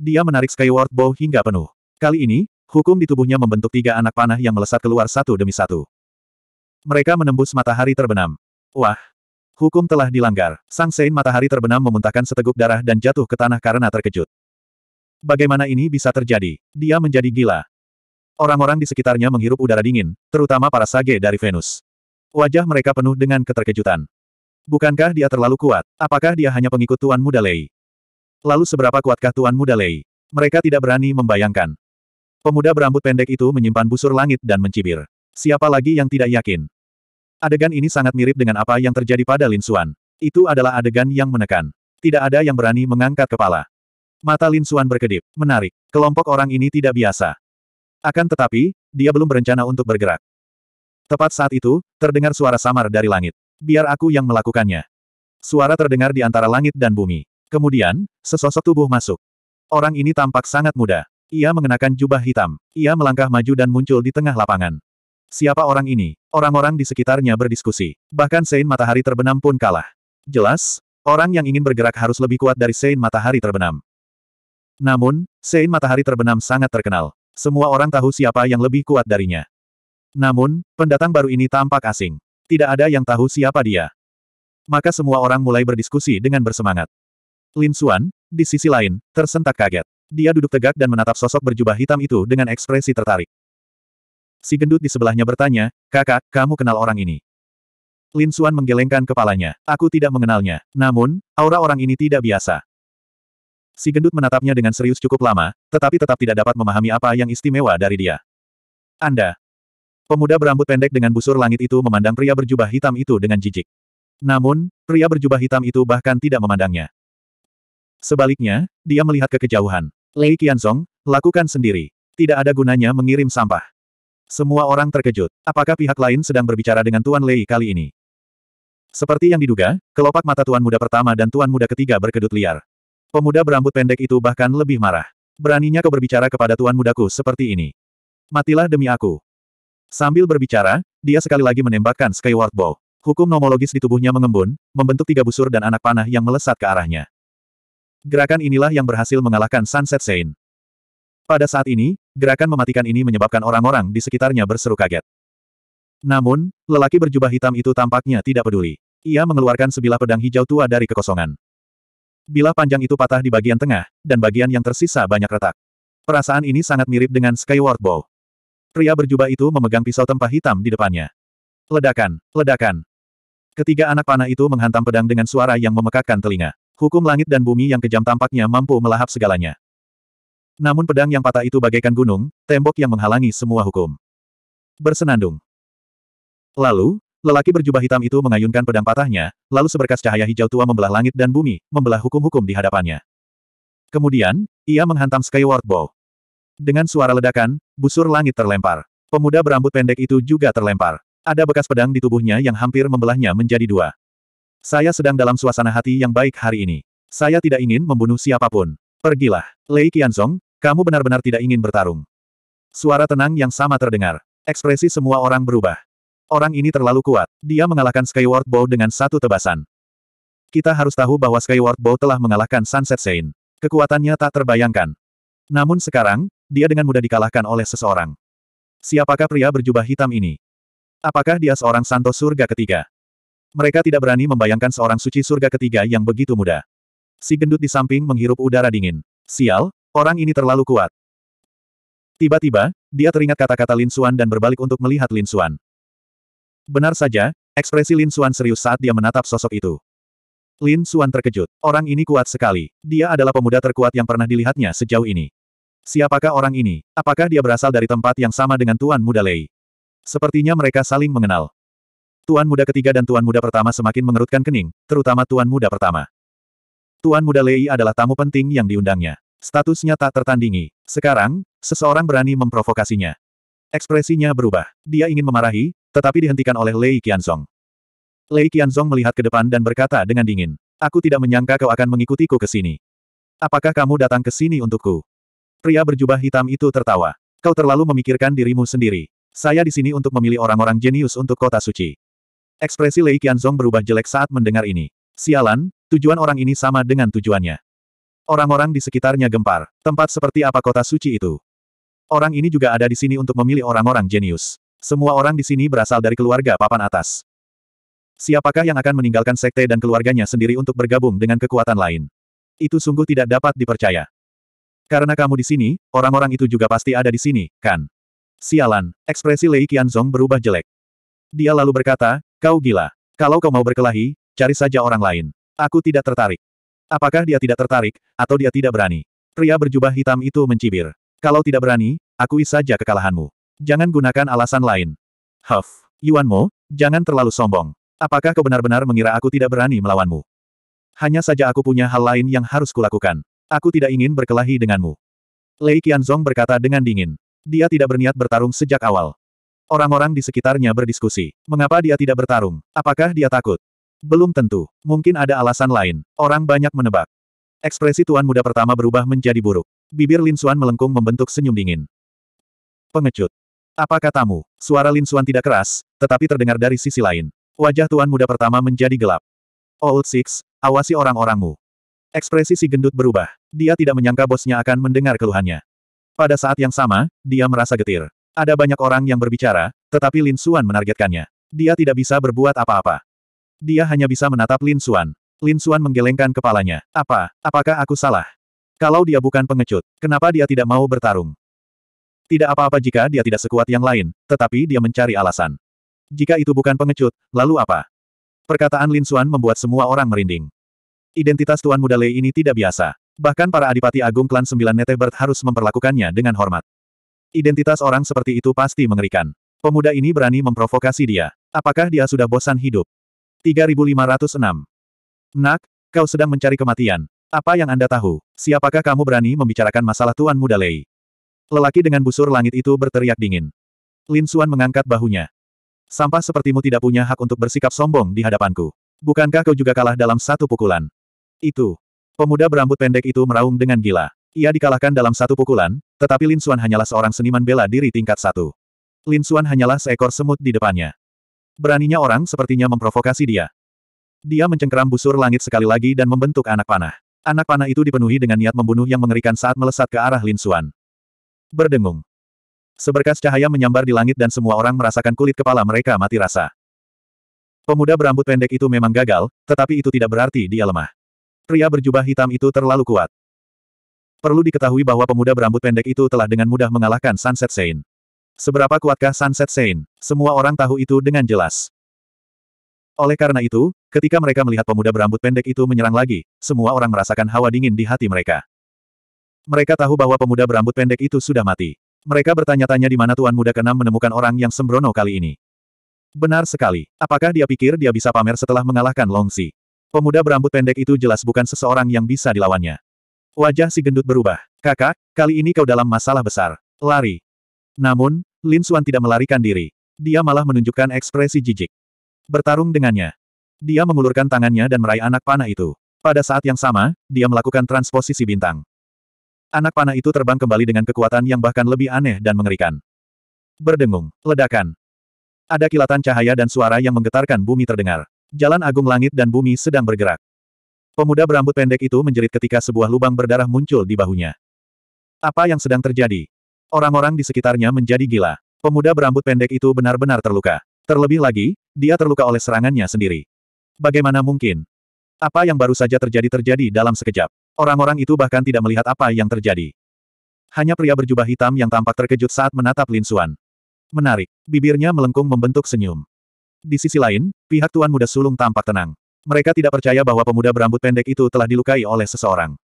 Dia menarik Skyward Bow hingga penuh. Kali ini, hukum di tubuhnya membentuk tiga anak panah yang melesat keluar satu demi satu. Mereka menembus matahari terbenam. Wah! Hukum telah dilanggar. Sang Sein matahari terbenam memuntahkan seteguk darah dan jatuh ke tanah karena terkejut. Bagaimana ini bisa terjadi? Dia menjadi gila. Orang-orang di sekitarnya menghirup udara dingin, terutama para sage dari Venus. Wajah mereka penuh dengan keterkejutan. Bukankah dia terlalu kuat? Apakah dia hanya pengikut Tuan Muda Lei? Lalu seberapa kuatkah Tuan Muda Lei? Mereka tidak berani membayangkan. Pemuda berambut pendek itu menyimpan busur langit dan mencibir. Siapa lagi yang tidak yakin? Adegan ini sangat mirip dengan apa yang terjadi pada Lin Xuan. Itu adalah adegan yang menekan. Tidak ada yang berani mengangkat kepala. Mata Lin Xuan berkedip. Menarik. Kelompok orang ini tidak biasa. Akan tetapi, dia belum berencana untuk bergerak. Tepat saat itu, terdengar suara samar dari langit. Biar aku yang melakukannya. Suara terdengar di antara langit dan bumi. Kemudian, sesosok tubuh masuk. Orang ini tampak sangat muda. Ia mengenakan jubah hitam. Ia melangkah maju dan muncul di tengah lapangan. Siapa orang ini? Orang-orang di sekitarnya berdiskusi. Bahkan Sein Matahari Terbenam pun kalah. Jelas, orang yang ingin bergerak harus lebih kuat dari Sein Matahari Terbenam. Namun, Sein Matahari Terbenam sangat terkenal. Semua orang tahu siapa yang lebih kuat darinya. Namun, pendatang baru ini tampak asing. Tidak ada yang tahu siapa dia. Maka semua orang mulai berdiskusi dengan bersemangat. Lin Xuan, di sisi lain, tersentak kaget. Dia duduk tegak dan menatap sosok berjubah hitam itu dengan ekspresi tertarik. Si gendut di sebelahnya bertanya, kakak, kamu kenal orang ini? Lin Xuan menggelengkan kepalanya. Aku tidak mengenalnya. Namun, aura orang ini tidak biasa. Si gendut menatapnya dengan serius cukup lama, tetapi tetap tidak dapat memahami apa yang istimewa dari dia. Anda. Pemuda berambut pendek dengan busur langit itu memandang pria berjubah hitam itu dengan jijik. Namun, pria berjubah hitam itu bahkan tidak memandangnya. Sebaliknya, dia melihat ke kejauhan. Lei Qianzong, lakukan sendiri. Tidak ada gunanya mengirim sampah. Semua orang terkejut. Apakah pihak lain sedang berbicara dengan Tuan Lei kali ini? Seperti yang diduga, kelopak mata Tuan Muda pertama dan Tuan Muda ketiga berkedut liar. Pemuda berambut pendek itu bahkan lebih marah. Beraninya kau berbicara kepada tuan mudaku seperti ini. Matilah demi aku. Sambil berbicara, dia sekali lagi menembakkan Skyward Bow. Hukum nomologis di tubuhnya mengembun, membentuk tiga busur dan anak panah yang melesat ke arahnya. Gerakan inilah yang berhasil mengalahkan Sunset Sein. Pada saat ini, gerakan mematikan ini menyebabkan orang-orang di sekitarnya berseru kaget. Namun, lelaki berjubah hitam itu tampaknya tidak peduli. Ia mengeluarkan sebilah pedang hijau tua dari kekosongan. Bila panjang itu patah di bagian tengah, dan bagian yang tersisa banyak retak. Perasaan ini sangat mirip dengan Skyward Bow. Pria berjubah itu memegang pisau tempah hitam di depannya. Ledakan, ledakan. Ketiga anak panah itu menghantam pedang dengan suara yang memekakkan telinga. Hukum langit dan bumi yang kejam tampaknya mampu melahap segalanya. Namun pedang yang patah itu bagaikan gunung, tembok yang menghalangi semua hukum. Bersenandung. Lalu, Lelaki berjubah hitam itu mengayunkan pedang patahnya, lalu seberkas cahaya hijau tua membelah langit dan bumi, membelah hukum-hukum di hadapannya. Kemudian, ia menghantam Skyward Bow. Dengan suara ledakan, busur langit terlempar. Pemuda berambut pendek itu juga terlempar. Ada bekas pedang di tubuhnya yang hampir membelahnya menjadi dua. Saya sedang dalam suasana hati yang baik hari ini. Saya tidak ingin membunuh siapapun. Pergilah. Lei Qianzong, kamu benar-benar tidak ingin bertarung. Suara tenang yang sama terdengar. Ekspresi semua orang berubah. Orang ini terlalu kuat. Dia mengalahkan Skyward Bow dengan satu tebasan. Kita harus tahu bahwa Skyward Bow telah mengalahkan Sunset Saint. Kekuatannya tak terbayangkan. Namun sekarang, dia dengan mudah dikalahkan oleh seseorang. Siapakah pria berjubah hitam ini? Apakah dia seorang santo surga ketiga? Mereka tidak berani membayangkan seorang suci surga ketiga yang begitu muda. Si gendut di samping menghirup udara dingin. Sial, orang ini terlalu kuat. Tiba-tiba, dia teringat kata-kata Lin Suan dan berbalik untuk melihat Lin Suan. Benar saja, ekspresi Lin Suan serius saat dia menatap sosok itu. Lin Suan terkejut. Orang ini kuat sekali. Dia adalah pemuda terkuat yang pernah dilihatnya sejauh ini. Siapakah orang ini? Apakah dia berasal dari tempat yang sama dengan Tuan Muda Lei? Sepertinya mereka saling mengenal. Tuan Muda ketiga dan Tuan Muda pertama semakin mengerutkan kening, terutama Tuan Muda pertama. Tuan Muda Lei adalah tamu penting yang diundangnya. Statusnya tak tertandingi. Sekarang, seseorang berani memprovokasinya. Ekspresinya berubah. Dia ingin memarahi, tetapi dihentikan oleh Lei Qianzong. Lei Qianzong melihat ke depan dan berkata dengan dingin. Aku tidak menyangka kau akan mengikutiku ke sini. Apakah kamu datang ke sini untukku? Pria berjubah hitam itu tertawa. Kau terlalu memikirkan dirimu sendiri. Saya di sini untuk memilih orang-orang jenius untuk kota suci. Ekspresi Lei Qianzong berubah jelek saat mendengar ini. Sialan, tujuan orang ini sama dengan tujuannya. Orang-orang di sekitarnya gempar. Tempat seperti apa kota suci itu? Orang ini juga ada di sini untuk memilih orang-orang jenius. Semua orang di sini berasal dari keluarga papan atas. Siapakah yang akan meninggalkan sekte dan keluarganya sendiri untuk bergabung dengan kekuatan lain? Itu sungguh tidak dapat dipercaya. Karena kamu di sini, orang-orang itu juga pasti ada di sini, kan? Sialan, ekspresi Lei Qianzong berubah jelek. Dia lalu berkata, kau gila. Kalau kau mau berkelahi, cari saja orang lain. Aku tidak tertarik. Apakah dia tidak tertarik, atau dia tidak berani? Pria berjubah hitam itu mencibir. Kalau tidak berani, akui saja kekalahanmu. Jangan gunakan alasan lain. Huff, Mo, jangan terlalu sombong. Apakah kau benar-benar mengira aku tidak berani melawanmu? Hanya saja aku punya hal lain yang harus kulakukan. Aku tidak ingin berkelahi denganmu. Lei Qianzong berkata dengan dingin. Dia tidak berniat bertarung sejak awal. Orang-orang di sekitarnya berdiskusi. Mengapa dia tidak bertarung? Apakah dia takut? Belum tentu. Mungkin ada alasan lain. Orang banyak menebak. Ekspresi tuan muda pertama berubah menjadi buruk. Bibir Lin Xuan melengkung membentuk senyum dingin. Pengecut. Apa katamu? Suara Lin Suan tidak keras, tetapi terdengar dari sisi lain. Wajah tuan muda pertama menjadi gelap. Old oh, Six, awasi orang-orangmu. Ekspresi si gendut berubah. Dia tidak menyangka bosnya akan mendengar keluhannya. Pada saat yang sama, dia merasa getir. Ada banyak orang yang berbicara, tetapi Lin Suan menargetkannya. Dia tidak bisa berbuat apa-apa. Dia hanya bisa menatap Lin Suan. Lin Suan menggelengkan kepalanya. Apa? Apakah aku salah? Kalau dia bukan pengecut, kenapa dia tidak mau bertarung? Tidak apa-apa jika dia tidak sekuat yang lain, tetapi dia mencari alasan. Jika itu bukan pengecut, lalu apa? Perkataan Lin Xuan membuat semua orang merinding. Identitas Tuan Muda Lei ini tidak biasa. Bahkan para adipati agung klan sembilan Netebert harus memperlakukannya dengan hormat. Identitas orang seperti itu pasti mengerikan. Pemuda ini berani memprovokasi dia. Apakah dia sudah bosan hidup? 3506. Nak, kau sedang mencari kematian. Apa yang Anda tahu? Siapakah kamu berani membicarakan masalah Tuan Muda Lei? Lelaki dengan busur langit itu berteriak dingin. Lin Xuan mengangkat bahunya. Sampah sepertimu tidak punya hak untuk bersikap sombong di hadapanku. Bukankah kau juga kalah dalam satu pukulan? Itu. Pemuda berambut pendek itu meraung dengan gila. Ia dikalahkan dalam satu pukulan, tetapi Lin Xuan hanyalah seorang seniman bela diri tingkat satu. Lin Xuan hanyalah seekor semut di depannya. Beraninya orang sepertinya memprovokasi dia. Dia mencengkeram busur langit sekali lagi dan membentuk anak panah. Anak panah itu dipenuhi dengan niat membunuh yang mengerikan saat melesat ke arah Lin Xuan berdengung. Seberkas cahaya menyambar di langit dan semua orang merasakan kulit kepala mereka mati rasa. Pemuda berambut pendek itu memang gagal, tetapi itu tidak berarti dia lemah. Pria berjubah hitam itu terlalu kuat. Perlu diketahui bahwa pemuda berambut pendek itu telah dengan mudah mengalahkan Sunset Sein. Seberapa kuatkah Sunset Sein? Semua orang tahu itu dengan jelas. Oleh karena itu, ketika mereka melihat pemuda berambut pendek itu menyerang lagi, semua orang merasakan hawa dingin di hati mereka. Mereka tahu bahwa pemuda berambut pendek itu sudah mati. Mereka bertanya-tanya di mana Tuan Muda Kenam menemukan orang yang sembrono kali ini. Benar sekali. Apakah dia pikir dia bisa pamer setelah mengalahkan Longsi? Pemuda berambut pendek itu jelas bukan seseorang yang bisa dilawannya. Wajah si gendut berubah. Kakak, kali ini kau dalam masalah besar. Lari. Namun, Lin Xuan tidak melarikan diri. Dia malah menunjukkan ekspresi jijik. Bertarung dengannya. Dia mengulurkan tangannya dan meraih anak panah itu. Pada saat yang sama, dia melakukan transposisi bintang. Anak panah itu terbang kembali dengan kekuatan yang bahkan lebih aneh dan mengerikan. Berdengung, ledakan. Ada kilatan cahaya dan suara yang menggetarkan bumi terdengar. Jalan agung langit dan bumi sedang bergerak. Pemuda berambut pendek itu menjerit ketika sebuah lubang berdarah muncul di bahunya. Apa yang sedang terjadi? Orang-orang di sekitarnya menjadi gila. Pemuda berambut pendek itu benar-benar terluka. Terlebih lagi, dia terluka oleh serangannya sendiri. Bagaimana mungkin? Apa yang baru saja terjadi terjadi dalam sekejap. Orang-orang itu bahkan tidak melihat apa yang terjadi. Hanya pria berjubah hitam yang tampak terkejut saat menatap Lin Xuan. Menarik, bibirnya melengkung membentuk senyum. Di sisi lain, pihak Tuan Muda Sulung tampak tenang. Mereka tidak percaya bahwa pemuda berambut pendek itu telah dilukai oleh seseorang.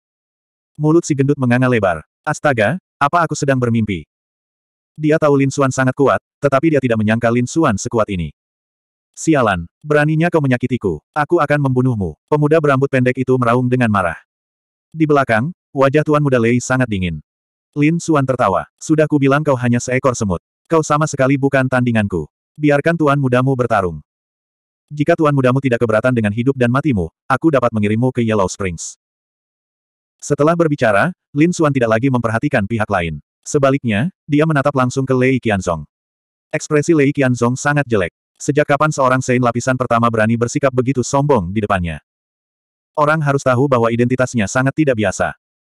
Mulut si gendut menganga lebar. Astaga, apa aku sedang bermimpi? Dia tahu Lin Xuan sangat kuat, tetapi dia tidak menyangka Lin Xuan sekuat ini. Sialan, beraninya kau menyakitiku. Aku akan membunuhmu. Pemuda berambut pendek itu meraung dengan marah. Di belakang, wajah Tuan Muda Lei sangat dingin. Lin Suan tertawa. Sudah kubilang kau hanya seekor semut. Kau sama sekali bukan tandinganku. Biarkan Tuan Mudamu bertarung. Jika Tuan Mudamu tidak keberatan dengan hidup dan matimu, aku dapat mengirimmu ke Yellow Springs. Setelah berbicara, Lin Suan tidak lagi memperhatikan pihak lain. Sebaliknya, dia menatap langsung ke Lei Qianzong. Ekspresi Lei Qianzong sangat jelek. Sejak kapan seorang Sein lapisan pertama berani bersikap begitu sombong di depannya? Orang harus tahu bahwa identitasnya sangat tidak biasa.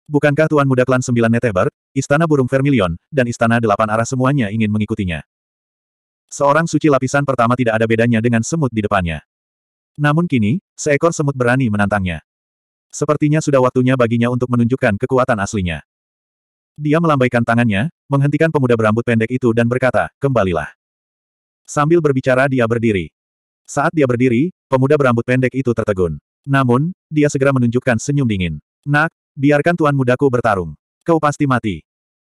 Bukankah Tuan Muda Klan Sembilan Neteber, Istana Burung Vermilion, dan Istana Delapan Arah semuanya ingin mengikutinya? Seorang suci lapisan pertama tidak ada bedanya dengan semut di depannya. Namun kini, seekor semut berani menantangnya. Sepertinya sudah waktunya baginya untuk menunjukkan kekuatan aslinya. Dia melambaikan tangannya, menghentikan pemuda berambut pendek itu dan berkata, kembalilah. Sambil berbicara dia berdiri. Saat dia berdiri, pemuda berambut pendek itu tertegun. Namun, dia segera menunjukkan senyum dingin. Nak, biarkan tuan mudaku bertarung. Kau pasti mati.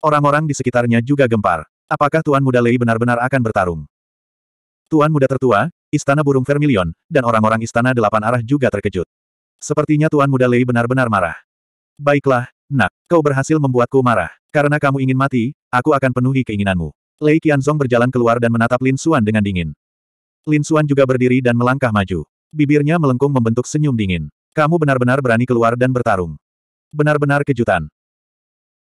Orang-orang di sekitarnya juga gempar. Apakah tuan muda Lei benar-benar akan bertarung? Tuan muda tertua, istana burung vermilion, dan orang-orang istana delapan arah juga terkejut. Sepertinya tuan muda Lei benar-benar marah. Baiklah, nak, kau berhasil membuatku marah. Karena kamu ingin mati, aku akan penuhi keinginanmu. Lei Qianzong berjalan keluar dan menatap Lin Xuan dengan dingin. Lin Xuan juga berdiri dan melangkah maju. Bibirnya melengkung membentuk senyum dingin. Kamu benar-benar berani keluar dan bertarung. Benar-benar kejutan.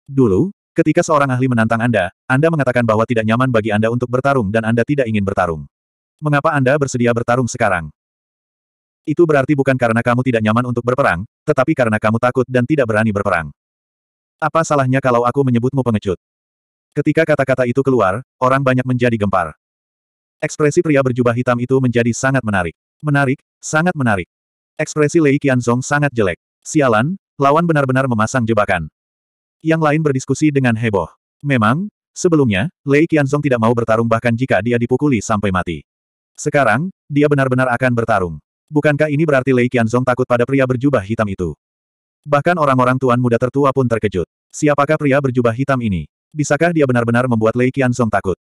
Dulu, ketika seorang ahli menantang Anda, Anda mengatakan bahwa tidak nyaman bagi Anda untuk bertarung dan Anda tidak ingin bertarung. Mengapa Anda bersedia bertarung sekarang? Itu berarti bukan karena kamu tidak nyaman untuk berperang, tetapi karena kamu takut dan tidak berani berperang. Apa salahnya kalau aku menyebutmu pengecut? Ketika kata-kata itu keluar, orang banyak menjadi gempar. Ekspresi pria berjubah hitam itu menjadi sangat menarik. Menarik, sangat menarik. Ekspresi Lei Qianzong sangat jelek. Sialan, lawan benar-benar memasang jebakan. Yang lain berdiskusi dengan heboh. Memang, sebelumnya, Lei Qianzong tidak mau bertarung bahkan jika dia dipukuli sampai mati. Sekarang, dia benar-benar akan bertarung. Bukankah ini berarti Lei Qianzong takut pada pria berjubah hitam itu? Bahkan orang-orang tuan muda tertua pun terkejut. Siapakah pria berjubah hitam ini? Bisakah dia benar-benar membuat Lei Qianzong takut?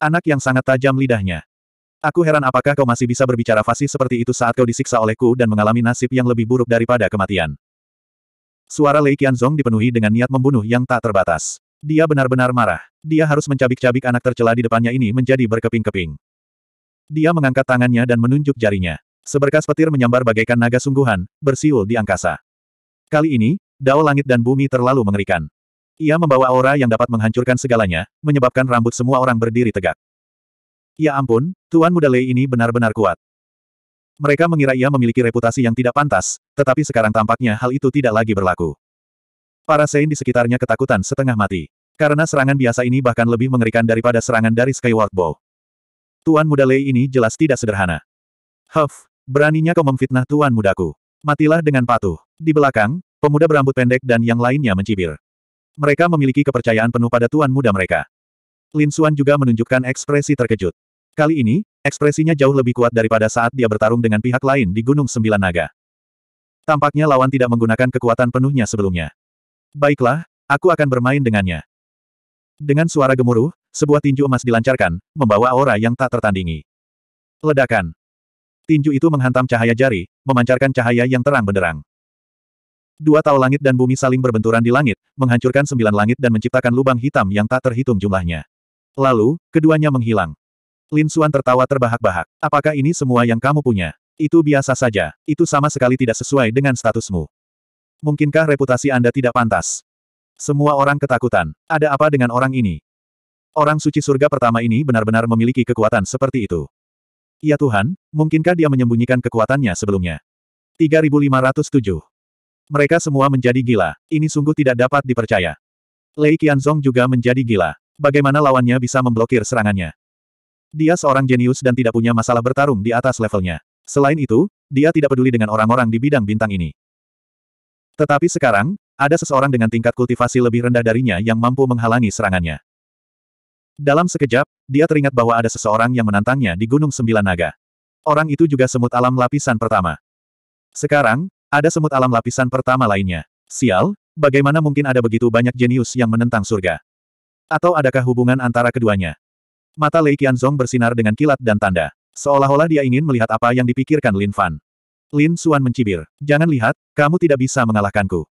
Anak yang sangat tajam lidahnya. Aku heran apakah kau masih bisa berbicara fasih seperti itu saat kau disiksa olehku dan mengalami nasib yang lebih buruk daripada kematian. Suara Lei Qianzong dipenuhi dengan niat membunuh yang tak terbatas. Dia benar-benar marah. Dia harus mencabik-cabik anak tercela di depannya ini menjadi berkeping-keping. Dia mengangkat tangannya dan menunjuk jarinya. Seberkas petir menyambar bagaikan naga sungguhan, bersiul di angkasa. Kali ini, dao langit dan bumi terlalu mengerikan. Ia membawa aura yang dapat menghancurkan segalanya, menyebabkan rambut semua orang berdiri tegak. Ya ampun, Tuan Muda Lei ini benar-benar kuat. Mereka mengira ia memiliki reputasi yang tidak pantas, tetapi sekarang tampaknya hal itu tidak lagi berlaku. Para Sein di sekitarnya ketakutan setengah mati. Karena serangan biasa ini bahkan lebih mengerikan daripada serangan dari Skyward Bow. Tuan Muda Lei ini jelas tidak sederhana. Huff, beraninya kau memfitnah Tuan Mudaku. Matilah dengan patuh. Di belakang, pemuda berambut pendek dan yang lainnya mencibir. Mereka memiliki kepercayaan penuh pada Tuan Muda mereka. Lin Xuan juga menunjukkan ekspresi terkejut. Kali ini, ekspresinya jauh lebih kuat daripada saat dia bertarung dengan pihak lain di Gunung Sembilan Naga. Tampaknya lawan tidak menggunakan kekuatan penuhnya sebelumnya. Baiklah, aku akan bermain dengannya. Dengan suara gemuruh, sebuah tinju emas dilancarkan, membawa aura yang tak tertandingi. Ledakan. Tinju itu menghantam cahaya jari, memancarkan cahaya yang terang benderang. Dua tau langit dan bumi saling berbenturan di langit, menghancurkan sembilan langit dan menciptakan lubang hitam yang tak terhitung jumlahnya. Lalu, keduanya menghilang. Lin Suan tertawa terbahak-bahak. Apakah ini semua yang kamu punya? Itu biasa saja. Itu sama sekali tidak sesuai dengan statusmu. Mungkinkah reputasi Anda tidak pantas? Semua orang ketakutan. Ada apa dengan orang ini? Orang suci surga pertama ini benar-benar memiliki kekuatan seperti itu. Ya Tuhan, mungkinkah dia menyembunyikan kekuatannya sebelumnya? 3507. Mereka semua menjadi gila. Ini sungguh tidak dapat dipercaya. Lei Qianzong juga menjadi gila. Bagaimana lawannya bisa memblokir serangannya? Dia seorang jenius dan tidak punya masalah bertarung di atas levelnya. Selain itu, dia tidak peduli dengan orang-orang di bidang bintang ini. Tetapi sekarang, ada seseorang dengan tingkat kultivasi lebih rendah darinya yang mampu menghalangi serangannya. Dalam sekejap, dia teringat bahwa ada seseorang yang menantangnya di Gunung Sembilan Naga. Orang itu juga semut alam lapisan pertama. Sekarang, ada semut alam lapisan pertama lainnya. Sial, bagaimana mungkin ada begitu banyak jenius yang menentang surga? Atau adakah hubungan antara keduanya? Mata Lei Qianzong bersinar dengan kilat dan tanda. Seolah-olah dia ingin melihat apa yang dipikirkan Lin Fan. Lin Xuan mencibir. Jangan lihat, kamu tidak bisa mengalahkanku.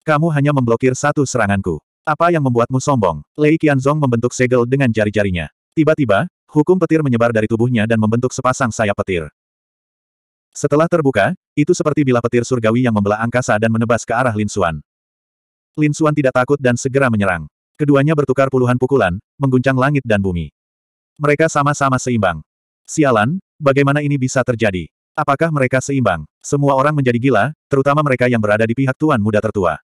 Kamu hanya memblokir satu seranganku. Apa yang membuatmu sombong? Lei Qianzong membentuk segel dengan jari-jarinya. Tiba-tiba, hukum petir menyebar dari tubuhnya dan membentuk sepasang sayap petir. Setelah terbuka, itu seperti bila petir surgawi yang membelah angkasa dan menebas ke arah Lin Xuan. Lin Xuan tidak takut dan segera menyerang. Keduanya bertukar puluhan pukulan, mengguncang langit dan bumi. Mereka sama-sama seimbang. Sialan, bagaimana ini bisa terjadi? Apakah mereka seimbang? Semua orang menjadi gila, terutama mereka yang berada di pihak tuan muda tertua.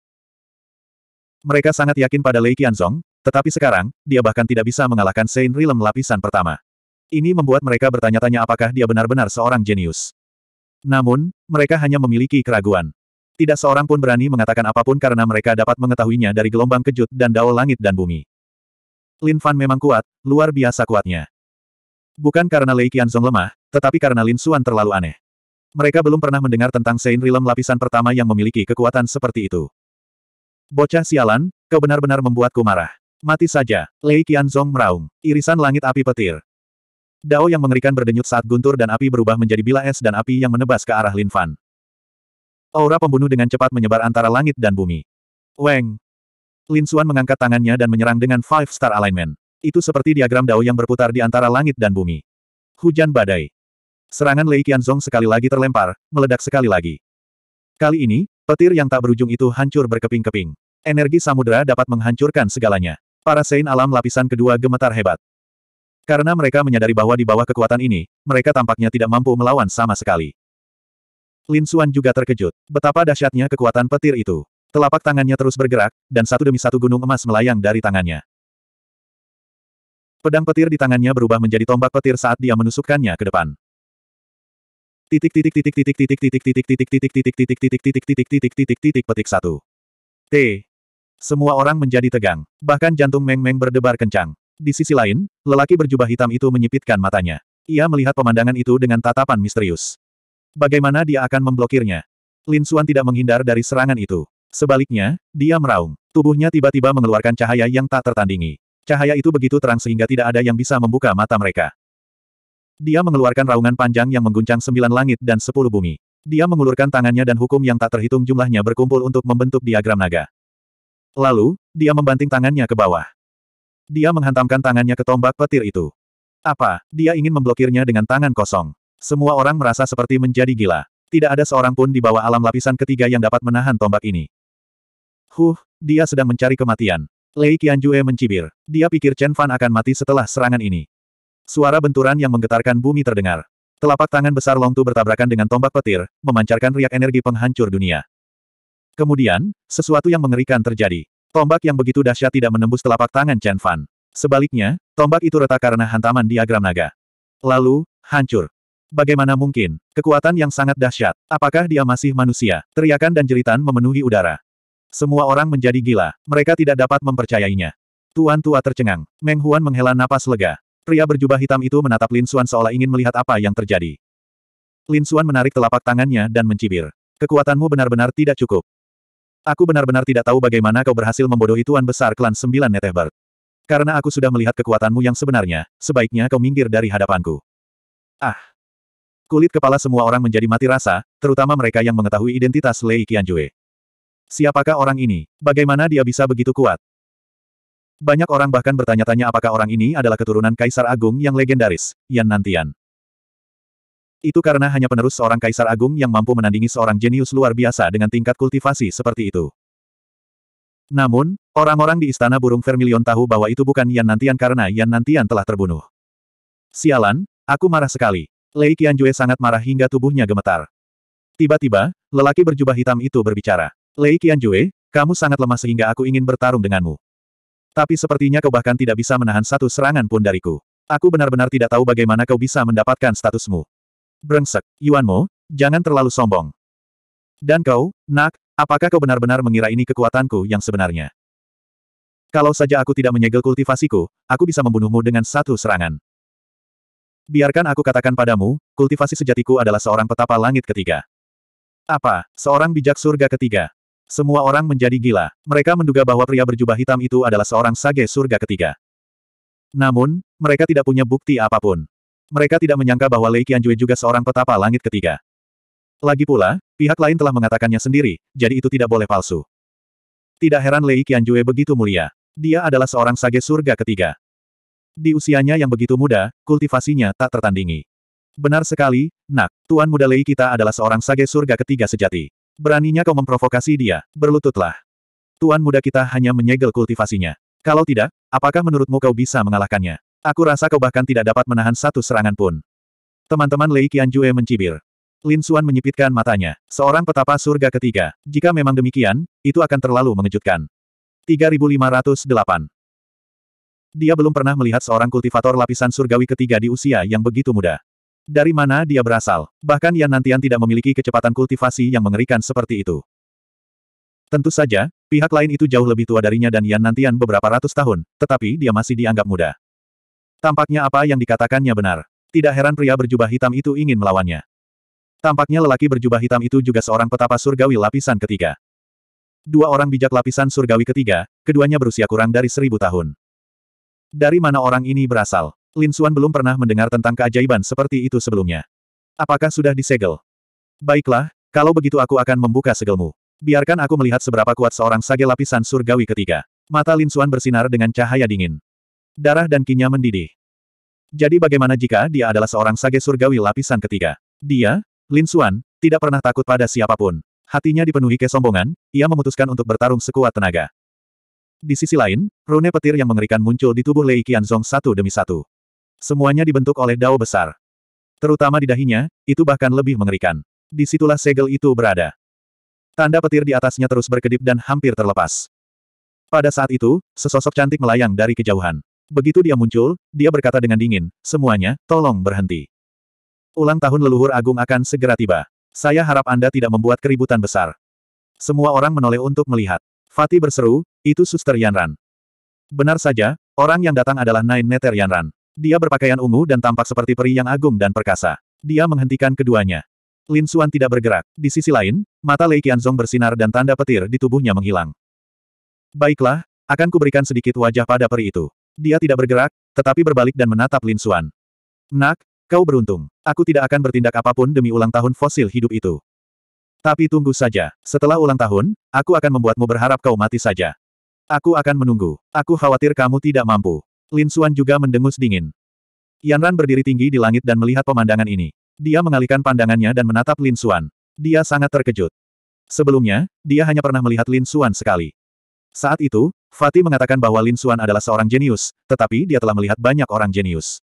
Mereka sangat yakin pada Lei Qianzong, tetapi sekarang, dia bahkan tidak bisa mengalahkan Saint Rilem lapisan pertama. Ini membuat mereka bertanya-tanya apakah dia benar-benar seorang jenius. Namun, mereka hanya memiliki keraguan. Tidak seorang pun berani mengatakan apapun karena mereka dapat mengetahuinya dari gelombang kejut dan dao langit dan bumi. Lin Fan memang kuat, luar biasa kuatnya. Bukan karena Lei Qianzong lemah, tetapi karena Lin Xuan terlalu aneh. Mereka belum pernah mendengar tentang Sein Rilem lapisan pertama yang memiliki kekuatan seperti itu. Bocah sialan, kau benar-benar membuatku marah. Mati saja, Lei Qianzong meraung, irisan langit api petir. Dao yang mengerikan berdenyut saat guntur dan api berubah menjadi bila es dan api yang menebas ke arah Lin Fan. Aura pembunuh dengan cepat menyebar antara langit dan bumi. Weng, Lin Xuan mengangkat tangannya dan menyerang dengan Five Star Alignment. Itu seperti diagram dao yang berputar di antara langit dan bumi. Hujan badai. Serangan Lei Qianzong sekali lagi terlempar, meledak sekali lagi. Kali ini, petir yang tak berujung itu hancur berkeping-keping. Energi samudera dapat menghancurkan segalanya. Para Sein alam lapisan kedua gemetar hebat. Karena mereka menyadari bahwa di bawah kekuatan ini, mereka tampaknya tidak mampu melawan sama sekali. Lin Xuan juga terkejut. Betapa dahsyatnya kekuatan petir itu. Telapak tangannya terus bergerak, dan satu demi satu gunung emas melayang dari tangannya. Pedang petir di tangannya berubah menjadi tombak petir saat dia menusukkannya ke depan. Titik titik titik titik titik titik titik titik titik titik titik titik titik titik titik titik titik petik satu. T. Semua orang menjadi tegang. Bahkan jantung Meng Meng berdebar kencang. Di sisi lain, lelaki berjubah hitam itu menyipitkan matanya. Ia melihat pemandangan itu dengan tatapan misterius. Bagaimana dia akan memblokirnya? Lin Suan tidak menghindar dari serangan itu. Sebaliknya, dia meraung. Tubuhnya tiba-tiba mengeluarkan cahaya yang tak tertandingi. Cahaya itu begitu terang sehingga tidak ada yang bisa membuka mata mereka. Dia mengeluarkan raungan panjang yang mengguncang sembilan langit dan sepuluh bumi. Dia mengulurkan tangannya dan hukum yang tak terhitung jumlahnya berkumpul untuk membentuk diagram naga. Lalu, dia membanting tangannya ke bawah. Dia menghantamkan tangannya ke tombak petir itu. Apa, dia ingin memblokirnya dengan tangan kosong. Semua orang merasa seperti menjadi gila. Tidak ada seorang pun di bawah alam lapisan ketiga yang dapat menahan tombak ini. Huh, dia sedang mencari kematian. Lei Qianjue mencibir. Dia pikir Chen Fan akan mati setelah serangan ini. Suara benturan yang menggetarkan bumi terdengar. Telapak tangan besar Long Tu bertabrakan dengan tombak petir, memancarkan riak energi penghancur dunia. Kemudian, sesuatu yang mengerikan terjadi. Tombak yang begitu dahsyat tidak menembus telapak tangan Chen Fan. Sebaliknya, tombak itu retak karena hantaman diagram naga. Lalu, hancur. Bagaimana mungkin? Kekuatan yang sangat dahsyat. Apakah dia masih manusia? Teriakan dan jeritan memenuhi udara. Semua orang menjadi gila, mereka tidak dapat mempercayainya. Tuan tua tercengang. Meng Huan menghela napas lega. Pria berjubah hitam itu menatap Lin Xuan seolah ingin melihat apa yang terjadi. Lin Xuan menarik telapak tangannya dan mencibir. Kekuatanmu benar-benar tidak cukup. Aku benar-benar tidak tahu bagaimana kau berhasil membodohi Tuan Besar Klan Sembilan Netehbert. Karena aku sudah melihat kekuatanmu yang sebenarnya, sebaiknya kau minggir dari hadapanku. Ah! Kulit kepala semua orang menjadi mati rasa, terutama mereka yang mengetahui identitas Lei Qianjue. Siapakah orang ini? Bagaimana dia bisa begitu kuat? Banyak orang bahkan bertanya-tanya apakah orang ini adalah keturunan Kaisar Agung yang legendaris, Yan Nantian. Itu karena hanya penerus seorang Kaisar Agung yang mampu menandingi seorang jenius luar biasa dengan tingkat kultivasi seperti itu. Namun, orang-orang di Istana Burung Vermilion tahu bahwa itu bukan Yan Nantian karena Yan Nantian telah terbunuh. Sialan, aku marah sekali. Lei Qianjue sangat marah hingga tubuhnya gemetar. Tiba-tiba, lelaki berjubah hitam itu berbicara. Lei Qianjue, kamu sangat lemah sehingga aku ingin bertarung denganmu. Tapi sepertinya kau bahkan tidak bisa menahan satu serangan pun dariku. Aku benar-benar tidak tahu bagaimana kau bisa mendapatkan statusmu. Brengsek, Yuanmo, jangan terlalu sombong. Dan kau, nak, apakah kau benar-benar mengira ini kekuatanku yang sebenarnya? Kalau saja aku tidak menyegel kultivasiku, aku bisa membunuhmu dengan satu serangan. Biarkan aku katakan padamu, kultivasi sejatiku adalah seorang petapa langit ketiga. Apa, seorang bijak surga ketiga? Semua orang menjadi gila. Mereka menduga bahwa pria berjubah hitam itu adalah seorang sage surga ketiga. Namun, mereka tidak punya bukti apapun. Mereka tidak menyangka bahwa Lei Qianjue juga seorang petapa langit ketiga. Lagi pula, pihak lain telah mengatakannya sendiri, jadi itu tidak boleh palsu. Tidak heran Lei Qianjue begitu mulia. Dia adalah seorang sage surga ketiga. Di usianya yang begitu muda, kultivasinya tak tertandingi. Benar sekali, nak, Tuan Muda Lei kita adalah seorang sage surga ketiga sejati. Beraninya kau memprovokasi dia, berlututlah. Tuan muda kita hanya menyegel kultivasinya. Kalau tidak, apakah menurutmu kau bisa mengalahkannya? Aku rasa kau bahkan tidak dapat menahan satu serangan pun. Teman-teman Lei Qianjue mencibir. Lin Xuan menyipitkan matanya. Seorang petapa surga ketiga. Jika memang demikian, itu akan terlalu mengejutkan. 3508 Dia belum pernah melihat seorang kultivator lapisan surgawi ketiga di usia yang begitu muda. Dari mana dia berasal? Bahkan Yan Nantian tidak memiliki kecepatan kultivasi yang mengerikan seperti itu. Tentu saja, pihak lain itu jauh lebih tua darinya dan Yan Nantian beberapa ratus tahun, tetapi dia masih dianggap muda. Tampaknya apa yang dikatakannya benar. Tidak heran pria berjubah hitam itu ingin melawannya. Tampaknya lelaki berjubah hitam itu juga seorang petapa surgawi lapisan ketiga. Dua orang bijak lapisan surgawi ketiga, keduanya berusia kurang dari seribu tahun. Dari mana orang ini berasal? Lin Suan belum pernah mendengar tentang keajaiban seperti itu sebelumnya. Apakah sudah disegel? Baiklah, kalau begitu aku akan membuka segelmu. Biarkan aku melihat seberapa kuat seorang sage lapisan surgawi ketiga. Mata Lin Suan bersinar dengan cahaya dingin. Darah dan kinya mendidih. Jadi bagaimana jika dia adalah seorang sage surgawi lapisan ketiga? Dia, Lin Suan, tidak pernah takut pada siapapun. Hatinya dipenuhi kesombongan, ia memutuskan untuk bertarung sekuat tenaga. Di sisi lain, rune petir yang mengerikan muncul di tubuh Lei Qianzong satu demi satu. Semuanya dibentuk oleh dao besar. Terutama di dahinya, itu bahkan lebih mengerikan. Disitulah segel itu berada. Tanda petir di atasnya terus berkedip dan hampir terlepas. Pada saat itu, sesosok cantik melayang dari kejauhan. Begitu dia muncul, dia berkata dengan dingin, semuanya, tolong berhenti. Ulang tahun leluhur agung akan segera tiba. Saya harap Anda tidak membuat keributan besar. Semua orang menoleh untuk melihat. Fatih berseru, itu suster Yanran. Benar saja, orang yang datang adalah Nine Neter Yanran. Dia berpakaian ungu dan tampak seperti peri yang agung dan perkasa. Dia menghentikan keduanya. Lin Xuan tidak bergerak. Di sisi lain, mata Lei Qianzong bersinar dan tanda petir di tubuhnya menghilang. Baiklah, akan kuberikan sedikit wajah pada peri itu. Dia tidak bergerak, tetapi berbalik dan menatap Lin Xuan. Nak, kau beruntung. Aku tidak akan bertindak apapun demi ulang tahun fosil hidup itu. Tapi tunggu saja. Setelah ulang tahun, aku akan membuatmu berharap kau mati saja. Aku akan menunggu. Aku khawatir kamu tidak mampu. Lin Xuan juga mendengus dingin. Yan Ran berdiri tinggi di langit dan melihat pemandangan ini. Dia mengalihkan pandangannya dan menatap Lin Xuan. Dia sangat terkejut. Sebelumnya, dia hanya pernah melihat Lin Xuan sekali. Saat itu, Fatih mengatakan bahwa Lin Xuan adalah seorang jenius, tetapi dia telah melihat banyak orang jenius.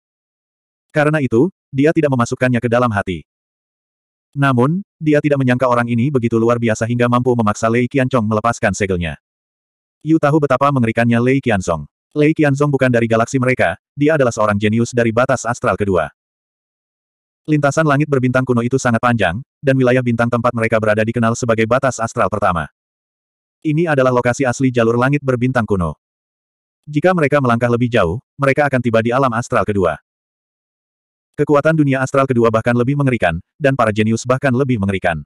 Karena itu, dia tidak memasukkannya ke dalam hati. Namun, dia tidak menyangka orang ini begitu luar biasa hingga mampu memaksa Lei Qianchong melepaskan segelnya. Yu tahu betapa mengerikannya Lei Qianzong. Lei Qianzong bukan dari galaksi mereka, dia adalah seorang jenius dari batas astral kedua. Lintasan langit berbintang kuno itu sangat panjang, dan wilayah bintang tempat mereka berada dikenal sebagai batas astral pertama. Ini adalah lokasi asli jalur langit berbintang kuno. Jika mereka melangkah lebih jauh, mereka akan tiba di alam astral kedua. Kekuatan dunia astral kedua bahkan lebih mengerikan, dan para jenius bahkan lebih mengerikan.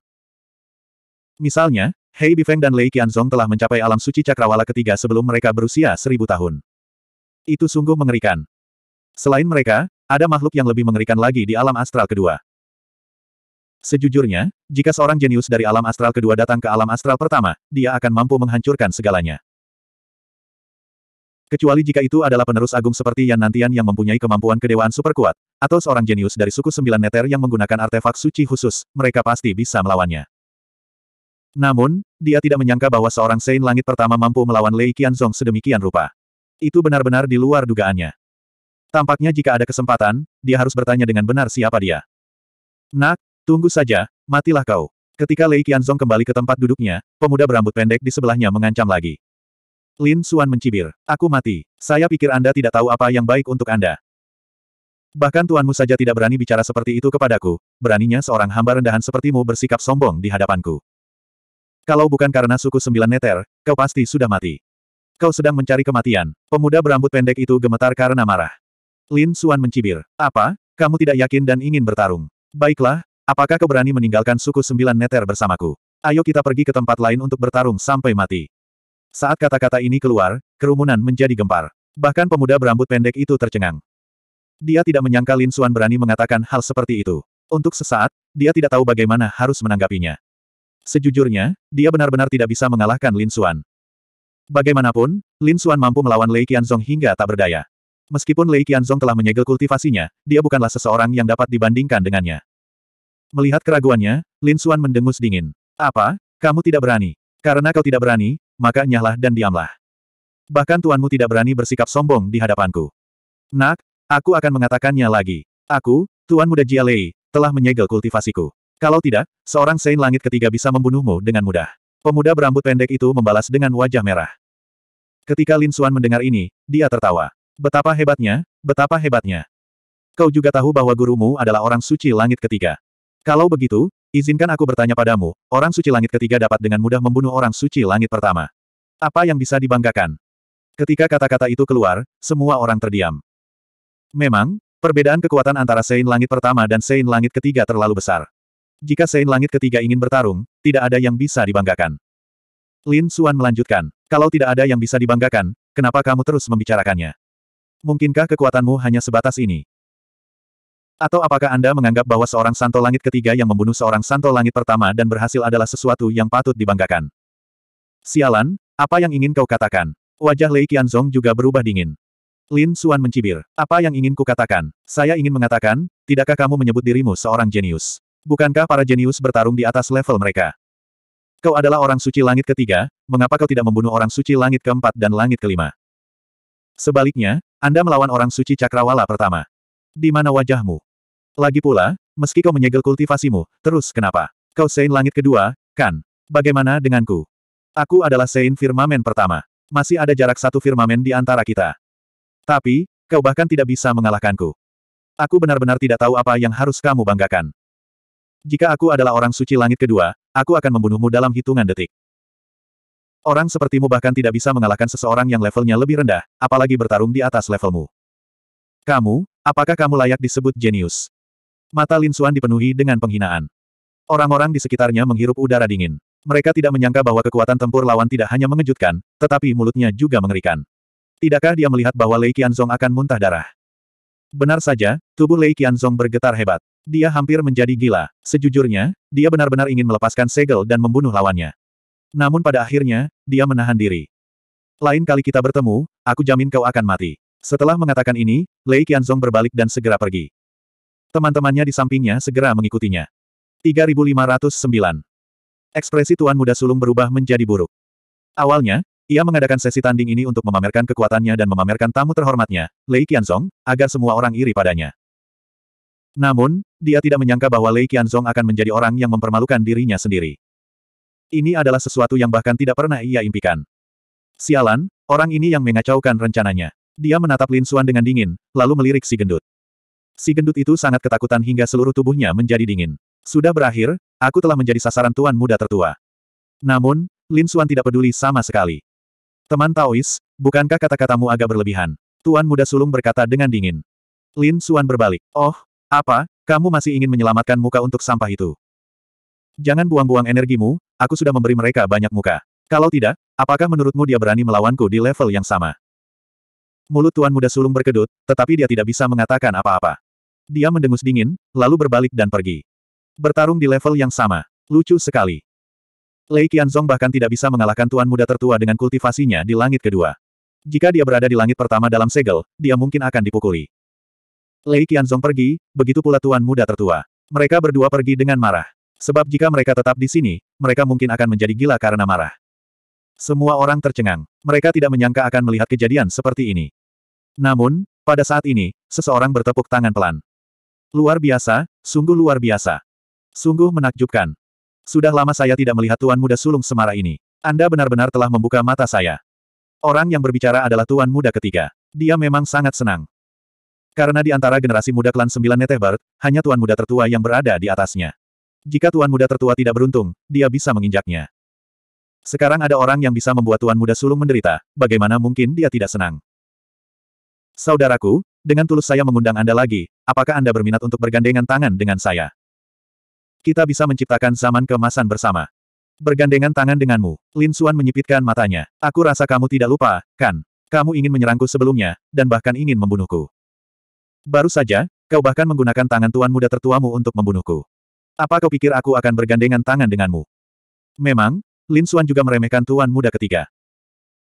Misalnya, Hei Bifeng dan Lei Qianzong telah mencapai alam suci cakrawala ketiga sebelum mereka berusia seribu tahun. Itu sungguh mengerikan. Selain mereka, ada makhluk yang lebih mengerikan lagi di alam astral kedua. Sejujurnya, jika seorang jenius dari alam astral kedua datang ke alam astral pertama, dia akan mampu menghancurkan segalanya. Kecuali jika itu adalah penerus agung seperti Yan Nantian yang mempunyai kemampuan kedewaan super kuat, atau seorang jenius dari suku Sembilan Neter yang menggunakan artefak suci khusus, mereka pasti bisa melawannya. Namun, dia tidak menyangka bahwa seorang Sein Langit pertama mampu melawan Lei Qianzong sedemikian rupa. Itu benar-benar di luar dugaannya. Tampaknya jika ada kesempatan, dia harus bertanya dengan benar siapa dia. Nak, tunggu saja, matilah kau. Ketika Lei Qianzong kembali ke tempat duduknya, pemuda berambut pendek di sebelahnya mengancam lagi. Lin Suan mencibir. Aku mati. Saya pikir Anda tidak tahu apa yang baik untuk Anda. Bahkan tuanmu saja tidak berani bicara seperti itu kepadaku, beraninya seorang hamba rendahan sepertimu bersikap sombong di hadapanku. Kalau bukan karena suku sembilan neter, kau pasti sudah mati. Kau sedang mencari kematian. Pemuda berambut pendek itu gemetar karena marah. Lin Suan mencibir. Apa? Kamu tidak yakin dan ingin bertarung. Baiklah, apakah kau berani meninggalkan suku sembilan neter bersamaku? Ayo kita pergi ke tempat lain untuk bertarung sampai mati. Saat kata-kata ini keluar, kerumunan menjadi gempar. Bahkan pemuda berambut pendek itu tercengang. Dia tidak menyangka Lin Suan berani mengatakan hal seperti itu. Untuk sesaat, dia tidak tahu bagaimana harus menanggapinya. Sejujurnya, dia benar-benar tidak bisa mengalahkan Lin Suan. Bagaimanapun, Lin Xuan mampu melawan Lei Qianzong hingga tak berdaya. Meskipun Lei Qianzong telah menyegel kultivasinya, dia bukanlah seseorang yang dapat dibandingkan dengannya. Melihat keraguannya, Lin Xuan mendengus dingin. Apa? Kamu tidak berani? Karena kau tidak berani, maka nyahlah dan diamlah. Bahkan tuanmu tidak berani bersikap sombong di hadapanku. Nak, aku akan mengatakannya lagi. Aku, Tuan Muda Jia Lei, telah menyegel kultivasiku. Kalau tidak, seorang Sein Langit ketiga bisa membunuhmu dengan mudah. Pemuda berambut pendek itu membalas dengan wajah merah. Ketika Lin Suan mendengar ini, dia tertawa. Betapa hebatnya, betapa hebatnya. Kau juga tahu bahwa gurumu adalah orang suci langit ketiga. Kalau begitu, izinkan aku bertanya padamu, orang suci langit ketiga dapat dengan mudah membunuh orang suci langit pertama. Apa yang bisa dibanggakan? Ketika kata-kata itu keluar, semua orang terdiam. Memang, perbedaan kekuatan antara Sein Langit pertama dan Sein Langit ketiga terlalu besar. Jika Sein Langit ketiga ingin bertarung, tidak ada yang bisa dibanggakan. Lin Suan melanjutkan, kalau tidak ada yang bisa dibanggakan, kenapa kamu terus membicarakannya? Mungkinkah kekuatanmu hanya sebatas ini? Atau apakah Anda menganggap bahwa seorang santo langit ketiga yang membunuh seorang santo langit pertama dan berhasil adalah sesuatu yang patut dibanggakan? Sialan, apa yang ingin kau katakan? Wajah Lei Qianzong juga berubah dingin. Lin Suan mencibir. Apa yang ingin kukatakan? Saya ingin mengatakan, tidakkah kamu menyebut dirimu seorang jenius? Bukankah para jenius bertarung di atas level mereka? Kau adalah orang suci langit ketiga, mengapa kau tidak membunuh orang suci langit keempat dan langit kelima? Sebaliknya, Anda melawan orang suci cakrawala pertama. Di mana wajahmu? Lagi pula, meski kau menyegel kultivasimu, terus kenapa? Kau Sein langit kedua, kan? Bagaimana denganku? Aku adalah Sein firmamen pertama. Masih ada jarak satu firmamen di antara kita. Tapi, kau bahkan tidak bisa mengalahkanku. Aku benar-benar tidak tahu apa yang harus kamu banggakan. Jika aku adalah orang suci langit kedua, aku akan membunuhmu dalam hitungan detik. Orang sepertimu bahkan tidak bisa mengalahkan seseorang yang levelnya lebih rendah, apalagi bertarung di atas levelmu. Kamu, apakah kamu layak disebut jenius? Mata Lin Xuan dipenuhi dengan penghinaan. Orang-orang di sekitarnya menghirup udara dingin. Mereka tidak menyangka bahwa kekuatan tempur lawan tidak hanya mengejutkan, tetapi mulutnya juga mengerikan. Tidakkah dia melihat bahwa Lei Qianzong akan muntah darah? Benar saja, tubuh Lei Qianzong bergetar hebat. Dia hampir menjadi gila. Sejujurnya, dia benar-benar ingin melepaskan segel dan membunuh lawannya. Namun pada akhirnya, dia menahan diri. Lain kali kita bertemu, aku jamin kau akan mati. Setelah mengatakan ini, Lei Qianzong berbalik dan segera pergi. Teman-temannya di sampingnya segera mengikutinya. 3509 Ekspresi Tuan Muda Sulung berubah menjadi buruk. Awalnya, ia mengadakan sesi tanding ini untuk memamerkan kekuatannya dan memamerkan tamu terhormatnya, Lei Qianzong, agar semua orang iri padanya. Namun, dia tidak menyangka bahwa Lei Qianzong akan menjadi orang yang mempermalukan dirinya sendiri. Ini adalah sesuatu yang bahkan tidak pernah ia impikan. Sialan, orang ini yang mengacaukan rencananya. Dia menatap Lin Xuan dengan dingin, lalu melirik si gendut. Si gendut itu sangat ketakutan hingga seluruh tubuhnya menjadi dingin. Sudah berakhir, aku telah menjadi sasaran tuan muda tertua. Namun, Lin Xuan tidak peduli sama sekali. Teman Taois, bukankah kata-katamu agak berlebihan? Tuan muda sulung berkata dengan dingin. Lin Suan berbalik. Oh, apa, kamu masih ingin menyelamatkan muka untuk sampah itu? Jangan buang-buang energimu, aku sudah memberi mereka banyak muka. Kalau tidak, apakah menurutmu dia berani melawanku di level yang sama? Mulut Tuan Muda Sulung berkedut, tetapi dia tidak bisa mengatakan apa-apa. Dia mendengus dingin, lalu berbalik dan pergi. Bertarung di level yang sama. Lucu sekali. Lei Qianzong bahkan tidak bisa mengalahkan tuan muda tertua dengan kultivasinya di langit kedua. Jika dia berada di langit pertama dalam segel, dia mungkin akan dipukuli. Lei Qianzong pergi, begitu pula tuan muda tertua. Mereka berdua pergi dengan marah. Sebab jika mereka tetap di sini, mereka mungkin akan menjadi gila karena marah. Semua orang tercengang. Mereka tidak menyangka akan melihat kejadian seperti ini. Namun, pada saat ini, seseorang bertepuk tangan pelan. Luar biasa, sungguh luar biasa. Sungguh menakjubkan. Sudah lama saya tidak melihat Tuan Muda Sulung Semara ini. Anda benar-benar telah membuka mata saya. Orang yang berbicara adalah Tuan Muda ketiga. Dia memang sangat senang. Karena di antara generasi muda klan sembilan Netebert, hanya Tuan Muda tertua yang berada di atasnya. Jika Tuan Muda tertua tidak beruntung, dia bisa menginjaknya. Sekarang ada orang yang bisa membuat Tuan Muda Sulung menderita, bagaimana mungkin dia tidak senang? Saudaraku, dengan tulus saya mengundang Anda lagi, apakah Anda berminat untuk bergandengan tangan dengan saya? kita bisa menciptakan zaman kemasan bersama. Bergandengan tangan denganmu, Lin Xuan menyipitkan matanya. Aku rasa kamu tidak lupa, kan? Kamu ingin menyerangku sebelumnya, dan bahkan ingin membunuhku. Baru saja, kau bahkan menggunakan tangan tuan muda tertuamu untuk membunuhku. Apa kau pikir aku akan bergandengan tangan denganmu? Memang, Lin Xuan juga meremehkan tuan muda ketiga.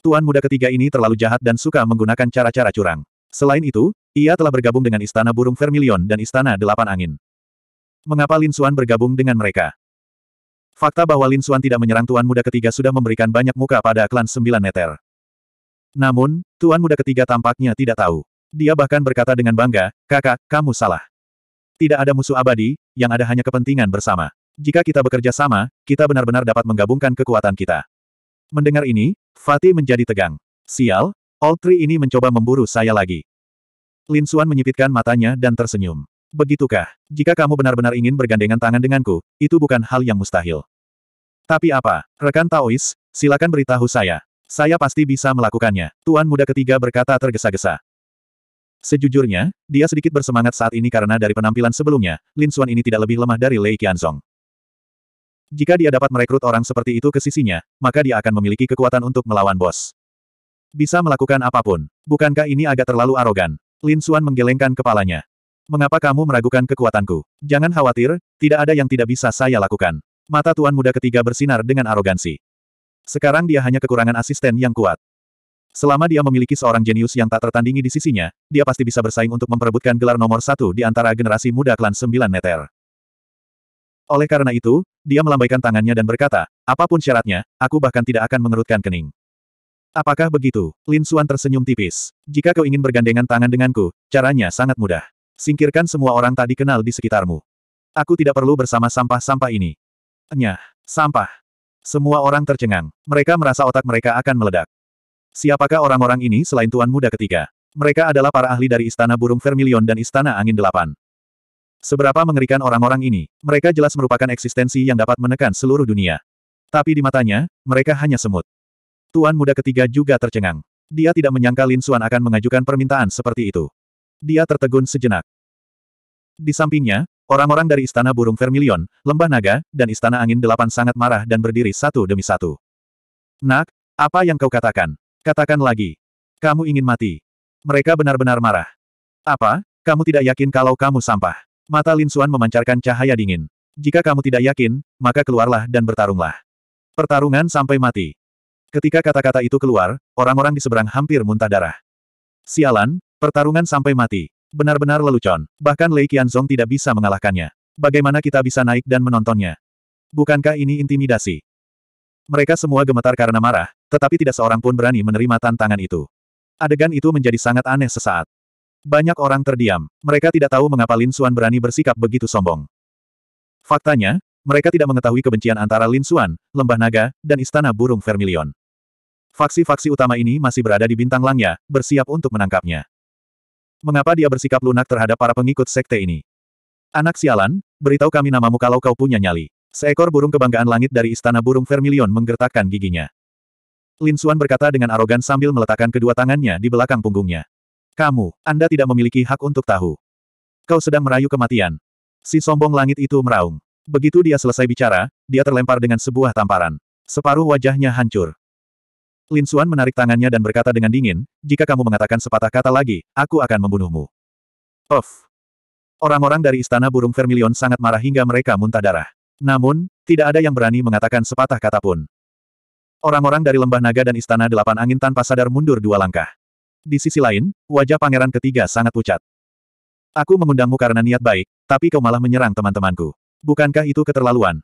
Tuan muda ketiga ini terlalu jahat dan suka menggunakan cara-cara curang. Selain itu, ia telah bergabung dengan Istana Burung Vermilion dan Istana Delapan Angin. Mengapa Lin Xuan bergabung dengan mereka? Fakta bahwa Lin Xuan tidak menyerang Tuan Muda Ketiga sudah memberikan banyak muka pada klan Sembilan Neter. Namun, Tuan Muda Ketiga tampaknya tidak tahu. Dia bahkan berkata dengan bangga, kakak, kamu salah. Tidak ada musuh abadi, yang ada hanya kepentingan bersama. Jika kita bekerja sama, kita benar-benar dapat menggabungkan kekuatan kita. Mendengar ini, Fatih menjadi tegang. Sial, All Three ini mencoba memburu saya lagi. Lin Xuan menyipitkan matanya dan tersenyum. Begitukah? Jika kamu benar-benar ingin bergandengan tangan denganku, itu bukan hal yang mustahil. Tapi apa? Rekan Taois, silakan beritahu saya. Saya pasti bisa melakukannya, Tuan Muda ketiga berkata tergesa-gesa. Sejujurnya, dia sedikit bersemangat saat ini karena dari penampilan sebelumnya, Lin Xuan ini tidak lebih lemah dari Lei Qianzong. Jika dia dapat merekrut orang seperti itu ke sisinya, maka dia akan memiliki kekuatan untuk melawan bos. Bisa melakukan apapun. Bukankah ini agak terlalu arogan? Lin Xuan menggelengkan kepalanya. Mengapa kamu meragukan kekuatanku? Jangan khawatir, tidak ada yang tidak bisa saya lakukan. Mata Tuan Muda ketiga bersinar dengan arogansi. Sekarang dia hanya kekurangan asisten yang kuat. Selama dia memiliki seorang jenius yang tak tertandingi di sisinya, dia pasti bisa bersaing untuk memperebutkan gelar nomor satu di antara generasi muda klan sembilan neter. Oleh karena itu, dia melambaikan tangannya dan berkata, apapun syaratnya, aku bahkan tidak akan mengerutkan kening. Apakah begitu? Lin Xuan tersenyum tipis. Jika kau ingin bergandengan tangan denganku, caranya sangat mudah. Singkirkan semua orang tadi kenal di sekitarmu. Aku tidak perlu bersama sampah-sampah ini. Nyah, sampah. Semua orang tercengang. Mereka merasa otak mereka akan meledak. Siapakah orang-orang ini selain Tuan Muda ketiga? Mereka adalah para ahli dari Istana Burung Vermilion dan Istana Angin Delapan. Seberapa mengerikan orang-orang ini, mereka jelas merupakan eksistensi yang dapat menekan seluruh dunia. Tapi di matanya, mereka hanya semut. Tuan Muda ketiga juga tercengang. Dia tidak menyangka Lin Xuan akan mengajukan permintaan seperti itu. Dia tertegun sejenak. Di sampingnya, orang-orang dari Istana Burung Vermilion, Lembah Naga, dan Istana Angin Delapan sangat marah dan berdiri satu demi satu. Nak, apa yang kau katakan? Katakan lagi. Kamu ingin mati. Mereka benar-benar marah. Apa? Kamu tidak yakin kalau kamu sampah. Mata Lin Suan memancarkan cahaya dingin. Jika kamu tidak yakin, maka keluarlah dan bertarunglah. Pertarungan sampai mati. Ketika kata-kata itu keluar, orang-orang di seberang hampir muntah darah. Sialan, pertarungan sampai mati. Benar-benar lelucon, bahkan Lei Qianzong tidak bisa mengalahkannya. Bagaimana kita bisa naik dan menontonnya? Bukankah ini intimidasi? Mereka semua gemetar karena marah, tetapi tidak seorang pun berani menerima tantangan itu. Adegan itu menjadi sangat aneh sesaat. Banyak orang terdiam, mereka tidak tahu mengapa Lin Xuan berani bersikap begitu sombong. Faktanya, mereka tidak mengetahui kebencian antara Lin Xuan, Lembah Naga, dan Istana Burung Vermilion. Faksi-faksi utama ini masih berada di bintang Langnya, bersiap untuk menangkapnya. Mengapa dia bersikap lunak terhadap para pengikut sekte ini? Anak sialan, beritahu kami namamu kalau kau punya nyali. Seekor burung kebanggaan langit dari istana burung Vermilion menggertakkan giginya. Lin Xuan berkata dengan arogan sambil meletakkan kedua tangannya di belakang punggungnya. Kamu, Anda tidak memiliki hak untuk tahu. Kau sedang merayu kematian. Si sombong langit itu meraung. Begitu dia selesai bicara, dia terlempar dengan sebuah tamparan. Separuh wajahnya hancur. Lin Xuan menarik tangannya dan berkata dengan dingin, jika kamu mengatakan sepatah kata lagi, aku akan membunuhmu. Of, Orang-orang dari Istana Burung Vermilion sangat marah hingga mereka muntah darah. Namun, tidak ada yang berani mengatakan sepatah kata pun. Orang-orang dari Lembah Naga dan Istana Delapan Angin tanpa sadar mundur dua langkah. Di sisi lain, wajah pangeran ketiga sangat pucat. Aku mengundangmu karena niat baik, tapi kau malah menyerang teman-temanku. Bukankah itu keterlaluan?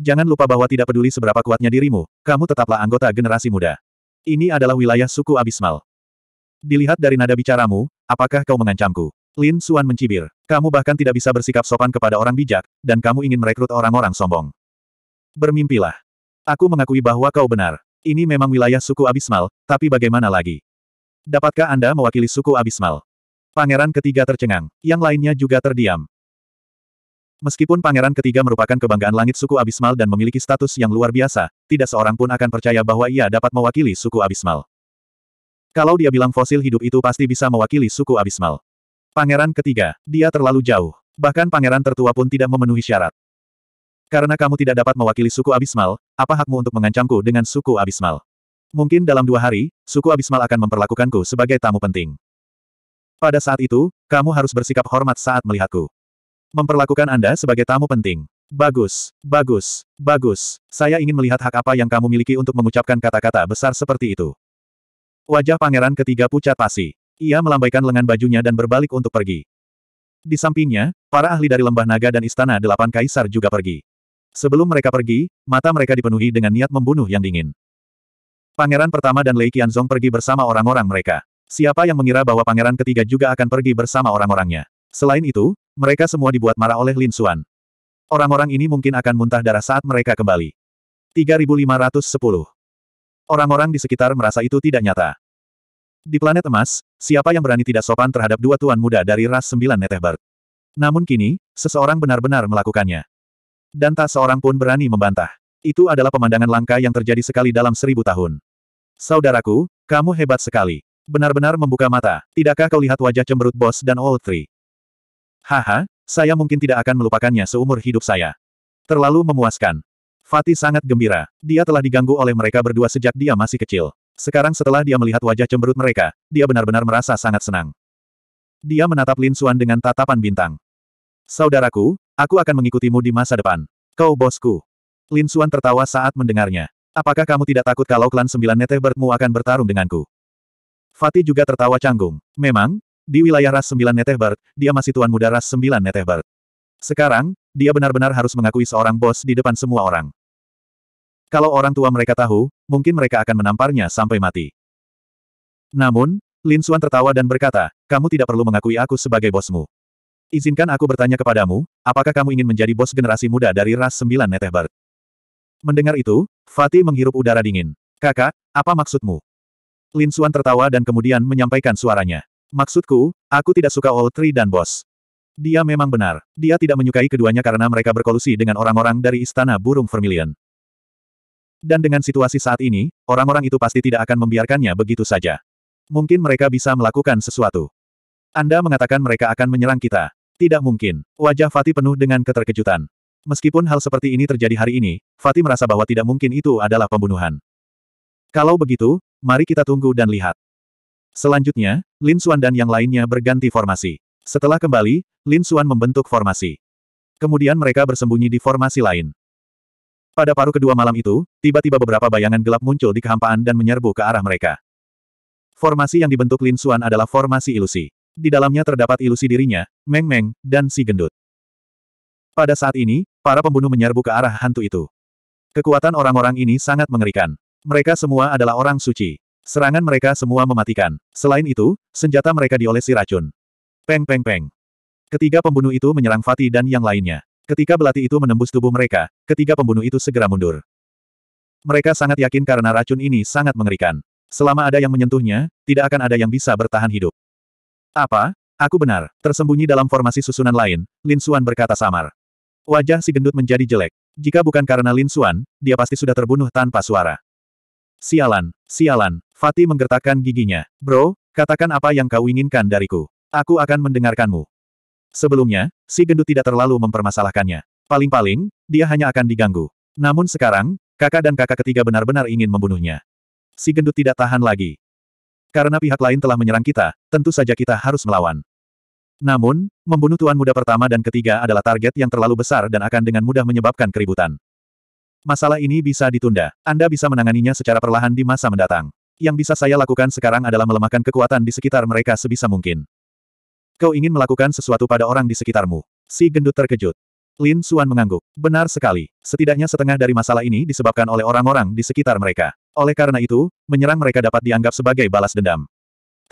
Jangan lupa bahwa tidak peduli seberapa kuatnya dirimu, kamu tetaplah anggota generasi muda. Ini adalah wilayah suku Abismal. Dilihat dari nada bicaramu, apakah kau mengancamku? Lin Suan mencibir. Kamu bahkan tidak bisa bersikap sopan kepada orang bijak, dan kamu ingin merekrut orang-orang sombong. Bermimpilah. Aku mengakui bahwa kau benar. Ini memang wilayah suku Abismal, tapi bagaimana lagi? Dapatkah Anda mewakili suku Abismal? Pangeran ketiga tercengang, yang lainnya juga terdiam. Meskipun pangeran ketiga merupakan kebanggaan langit suku Abismal dan memiliki status yang luar biasa, tidak seorang pun akan percaya bahwa ia dapat mewakili suku Abismal. Kalau dia bilang fosil hidup itu pasti bisa mewakili suku Abismal. Pangeran ketiga, dia terlalu jauh. Bahkan pangeran tertua pun tidak memenuhi syarat. Karena kamu tidak dapat mewakili suku Abismal, apa hakmu untuk mengancamku dengan suku Abismal? Mungkin dalam dua hari, suku Abismal akan memperlakukanku sebagai tamu penting. Pada saat itu, kamu harus bersikap hormat saat melihatku. Memperlakukan Anda sebagai tamu penting. Bagus, bagus, bagus. Saya ingin melihat hak apa yang kamu miliki untuk mengucapkan kata-kata besar seperti itu. Wajah pangeran ketiga pucat pasi. Ia melambaikan lengan bajunya dan berbalik untuk pergi. Di sampingnya, para ahli dari Lembah Naga dan Istana Delapan Kaisar juga pergi. Sebelum mereka pergi, mata mereka dipenuhi dengan niat membunuh yang dingin. Pangeran pertama dan Lei Qianzong pergi bersama orang-orang mereka. Siapa yang mengira bahwa pangeran ketiga juga akan pergi bersama orang-orangnya? Selain itu, mereka semua dibuat marah oleh Lin Xuan. Orang-orang ini mungkin akan muntah darah saat mereka kembali. 3510. Orang-orang di sekitar merasa itu tidak nyata. Di planet emas, siapa yang berani tidak sopan terhadap dua tuan muda dari ras sembilan Netehberg? Namun kini, seseorang benar-benar melakukannya. Dan tak seorang pun berani membantah. Itu adalah pemandangan langka yang terjadi sekali dalam seribu tahun. Saudaraku, kamu hebat sekali. Benar-benar membuka mata. Tidakkah kau lihat wajah cemberut bos dan Old Tree? Haha, saya mungkin tidak akan melupakannya seumur hidup saya. Terlalu memuaskan. Fatih sangat gembira. Dia telah diganggu oleh mereka berdua sejak dia masih kecil. Sekarang setelah dia melihat wajah cemberut mereka, dia benar-benar merasa sangat senang. Dia menatap Lin Suan dengan tatapan bintang. Saudaraku, aku akan mengikutimu di masa depan. Kau bosku. Lin Suan tertawa saat mendengarnya. Apakah kamu tidak takut kalau klan sembilan netebertmu akan bertarung denganku? Fatih juga tertawa canggung. Memang, di wilayah ras sembilan Netehbert, dia masih tuan muda ras sembilan Netehbert. Sekarang, dia benar-benar harus mengakui seorang bos di depan semua orang. Kalau orang tua mereka tahu, mungkin mereka akan menamparnya sampai mati. Namun, Lin Xuan tertawa dan berkata, kamu tidak perlu mengakui aku sebagai bosmu. Izinkan aku bertanya kepadamu, apakah kamu ingin menjadi bos generasi muda dari ras sembilan Netehbert? Mendengar itu, Fatih menghirup udara dingin. Kakak, apa maksudmu? Lin Xuan tertawa dan kemudian menyampaikan suaranya. Maksudku, aku tidak suka Old Tree dan Bos. Dia memang benar. Dia tidak menyukai keduanya karena mereka berkolusi dengan orang-orang dari Istana Burung Vermilion. Dan dengan situasi saat ini, orang-orang itu pasti tidak akan membiarkannya begitu saja. Mungkin mereka bisa melakukan sesuatu. Anda mengatakan mereka akan menyerang kita. Tidak mungkin. Wajah Fatih penuh dengan keterkejutan. Meskipun hal seperti ini terjadi hari ini, Fatih merasa bahwa tidak mungkin itu adalah pembunuhan. Kalau begitu, mari kita tunggu dan lihat. Selanjutnya, Lin Xuan dan yang lainnya berganti formasi. Setelah kembali, Lin Xuan membentuk formasi. Kemudian mereka bersembunyi di formasi lain. Pada paruh kedua malam itu, tiba-tiba beberapa bayangan gelap muncul di kehampaan dan menyerbu ke arah mereka. Formasi yang dibentuk Lin Xuan adalah formasi ilusi. Di dalamnya terdapat ilusi dirinya, Meng Meng, dan si gendut. Pada saat ini, para pembunuh menyerbu ke arah hantu itu. Kekuatan orang-orang ini sangat mengerikan. Mereka semua adalah orang suci. Serangan mereka semua mematikan. Selain itu, senjata mereka diolesi racun. Peng peng peng. Ketiga pembunuh itu menyerang Fatih dan yang lainnya. Ketika belati itu menembus tubuh mereka, ketiga pembunuh itu segera mundur. Mereka sangat yakin karena racun ini sangat mengerikan. Selama ada yang menyentuhnya, tidak akan ada yang bisa bertahan hidup. Apa? Aku benar. Tersembunyi dalam formasi susunan lain, Lin Xuan berkata samar. Wajah si gendut menjadi jelek. Jika bukan karena Lin Xuan, dia pasti sudah terbunuh tanpa suara. Sialan, sialan, Fatih menggertakkan giginya. Bro, katakan apa yang kau inginkan dariku. Aku akan mendengarkanmu. Sebelumnya, si gendut tidak terlalu mempermasalahkannya. Paling-paling, dia hanya akan diganggu. Namun sekarang, kakak dan kakak ketiga benar-benar ingin membunuhnya. Si gendut tidak tahan lagi. Karena pihak lain telah menyerang kita, tentu saja kita harus melawan. Namun, membunuh tuan muda pertama dan ketiga adalah target yang terlalu besar dan akan dengan mudah menyebabkan keributan. Masalah ini bisa ditunda. Anda bisa menanganinya secara perlahan di masa mendatang. Yang bisa saya lakukan sekarang adalah melemahkan kekuatan di sekitar mereka sebisa mungkin. Kau ingin melakukan sesuatu pada orang di sekitarmu. Si gendut terkejut. Lin Suan mengangguk. Benar sekali. Setidaknya setengah dari masalah ini disebabkan oleh orang-orang di sekitar mereka. Oleh karena itu, menyerang mereka dapat dianggap sebagai balas dendam.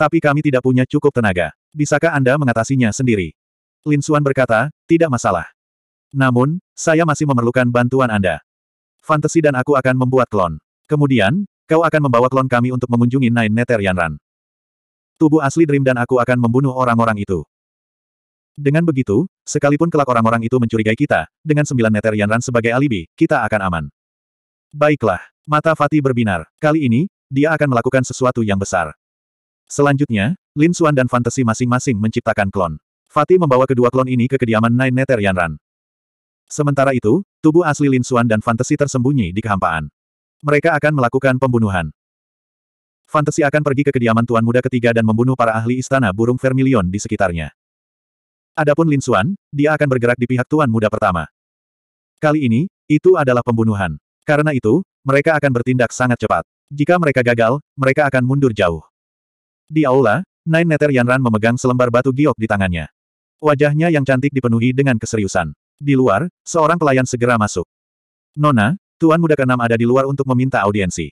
Tapi kami tidak punya cukup tenaga. Bisakah Anda mengatasinya sendiri? Lin Suan berkata, tidak masalah. Namun, saya masih memerlukan bantuan Anda fantasi dan aku akan membuat klon. Kemudian, kau akan membawa klon kami untuk mengunjungi Nine Netherian Run. Tubuh asli Dream dan aku akan membunuh orang-orang itu. Dengan begitu, sekalipun kelak orang-orang itu mencurigai kita, dengan sembilan Netherian Run sebagai alibi, kita akan aman. Baiklah, mata Fatih berbinar. Kali ini, dia akan melakukan sesuatu yang besar. Selanjutnya, Lin Suan dan Fantasi masing-masing menciptakan klon. Fatih membawa kedua klon ini ke kediaman Nine Netherian Run. Sementara itu, tubuh asli Lin Xuan dan fantasi tersembunyi di kehampaan. Mereka akan melakukan pembunuhan. Fantasi akan pergi ke kediaman Tuan Muda ketiga dan membunuh para ahli istana burung vermilion di sekitarnya. Adapun Lin Xuan, dia akan bergerak di pihak Tuan Muda pertama. Kali ini, itu adalah pembunuhan. Karena itu, mereka akan bertindak sangat cepat. Jika mereka gagal, mereka akan mundur jauh. Di aula, Nine Nether Yanran memegang selembar batu giok di tangannya. Wajahnya yang cantik dipenuhi dengan keseriusan. Di luar, seorang pelayan segera masuk. Nona, Tuan Muda Kenam ada di luar untuk meminta audiensi.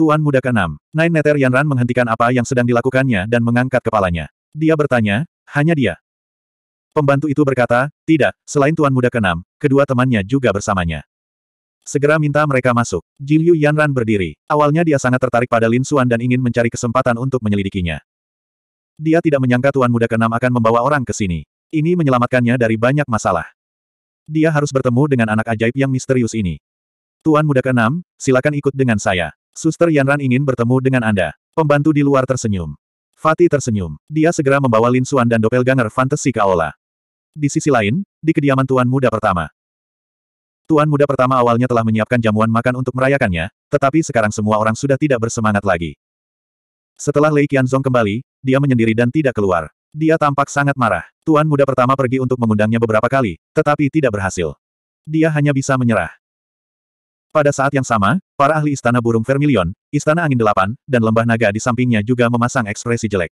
Tuan Muda Kenam, Nine Neter Yanran menghentikan apa yang sedang dilakukannya dan mengangkat kepalanya. Dia bertanya, hanya dia. Pembantu itu berkata, tidak, selain Tuan Muda Kenam, kedua temannya juga bersamanya. Segera minta mereka masuk. Jilyu Yanran berdiri. Awalnya dia sangat tertarik pada Lin Suan dan ingin mencari kesempatan untuk menyelidikinya. Dia tidak menyangka Tuan Muda Kenam akan membawa orang ke sini. Ini menyelamatkannya dari banyak masalah. Dia harus bertemu dengan anak ajaib yang misterius ini. Tuan Muda keenam, silakan ikut dengan saya. Suster Yanran ingin bertemu dengan Anda. Pembantu di luar tersenyum. Fatih tersenyum. Dia segera membawa Lin Xuan dan doppelganger fantasi Kaola. Di sisi lain, di kediaman Tuan Muda pertama. Tuan Muda pertama awalnya telah menyiapkan jamuan makan untuk merayakannya, tetapi sekarang semua orang sudah tidak bersemangat lagi. Setelah Lei Qianzong kembali, dia menyendiri dan tidak keluar. Dia tampak sangat marah. Tuan muda pertama pergi untuk mengundangnya beberapa kali, tetapi tidak berhasil. Dia hanya bisa menyerah. Pada saat yang sama, para ahli Istana Burung Vermilion, Istana Angin Delapan, dan Lembah Naga di sampingnya juga memasang ekspresi jelek.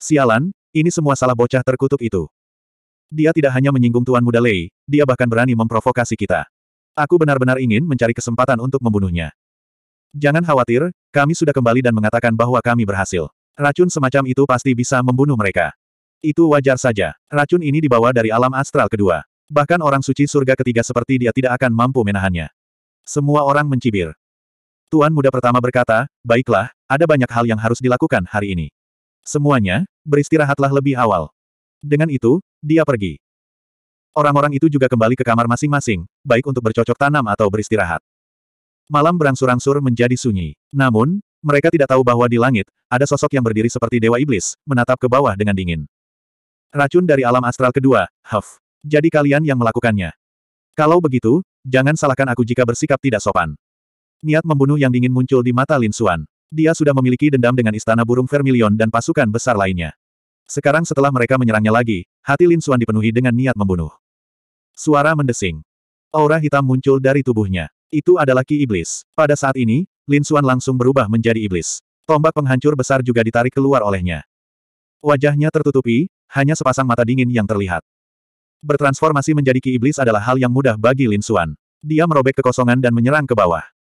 Sialan, ini semua salah bocah terkutuk itu. Dia tidak hanya menyinggung Tuan Muda Lei, dia bahkan berani memprovokasi kita. Aku benar-benar ingin mencari kesempatan untuk membunuhnya. Jangan khawatir, kami sudah kembali dan mengatakan bahwa kami berhasil. Racun semacam itu pasti bisa membunuh mereka. Itu wajar saja. Racun ini dibawa dari alam astral kedua. Bahkan orang suci surga ketiga seperti dia tidak akan mampu menahannya. Semua orang mencibir. Tuan muda pertama berkata, baiklah, ada banyak hal yang harus dilakukan hari ini. Semuanya, beristirahatlah lebih awal. Dengan itu, dia pergi. Orang-orang itu juga kembali ke kamar masing-masing, baik untuk bercocok tanam atau beristirahat. Malam berangsur-angsur menjadi sunyi. Namun, mereka tidak tahu bahwa di langit, ada sosok yang berdiri seperti Dewa Iblis, menatap ke bawah dengan dingin. Racun dari alam astral kedua, Huff. Jadi kalian yang melakukannya. Kalau begitu, jangan salahkan aku jika bersikap tidak sopan. Niat membunuh yang dingin muncul di mata Lin Xuan. Dia sudah memiliki dendam dengan istana burung Vermilion dan pasukan besar lainnya. Sekarang setelah mereka menyerangnya lagi, hati Lin Xuan dipenuhi dengan niat membunuh. Suara mendesing. Aura hitam muncul dari tubuhnya. Itu adalah ki iblis. Pada saat ini, Lin Xuan langsung berubah menjadi iblis. Tombak penghancur besar juga ditarik keluar olehnya. Wajahnya tertutupi, hanya sepasang mata dingin yang terlihat. Bertransformasi menjadi ki iblis adalah hal yang mudah bagi Lin Xuan. Dia merobek kekosongan dan menyerang ke bawah.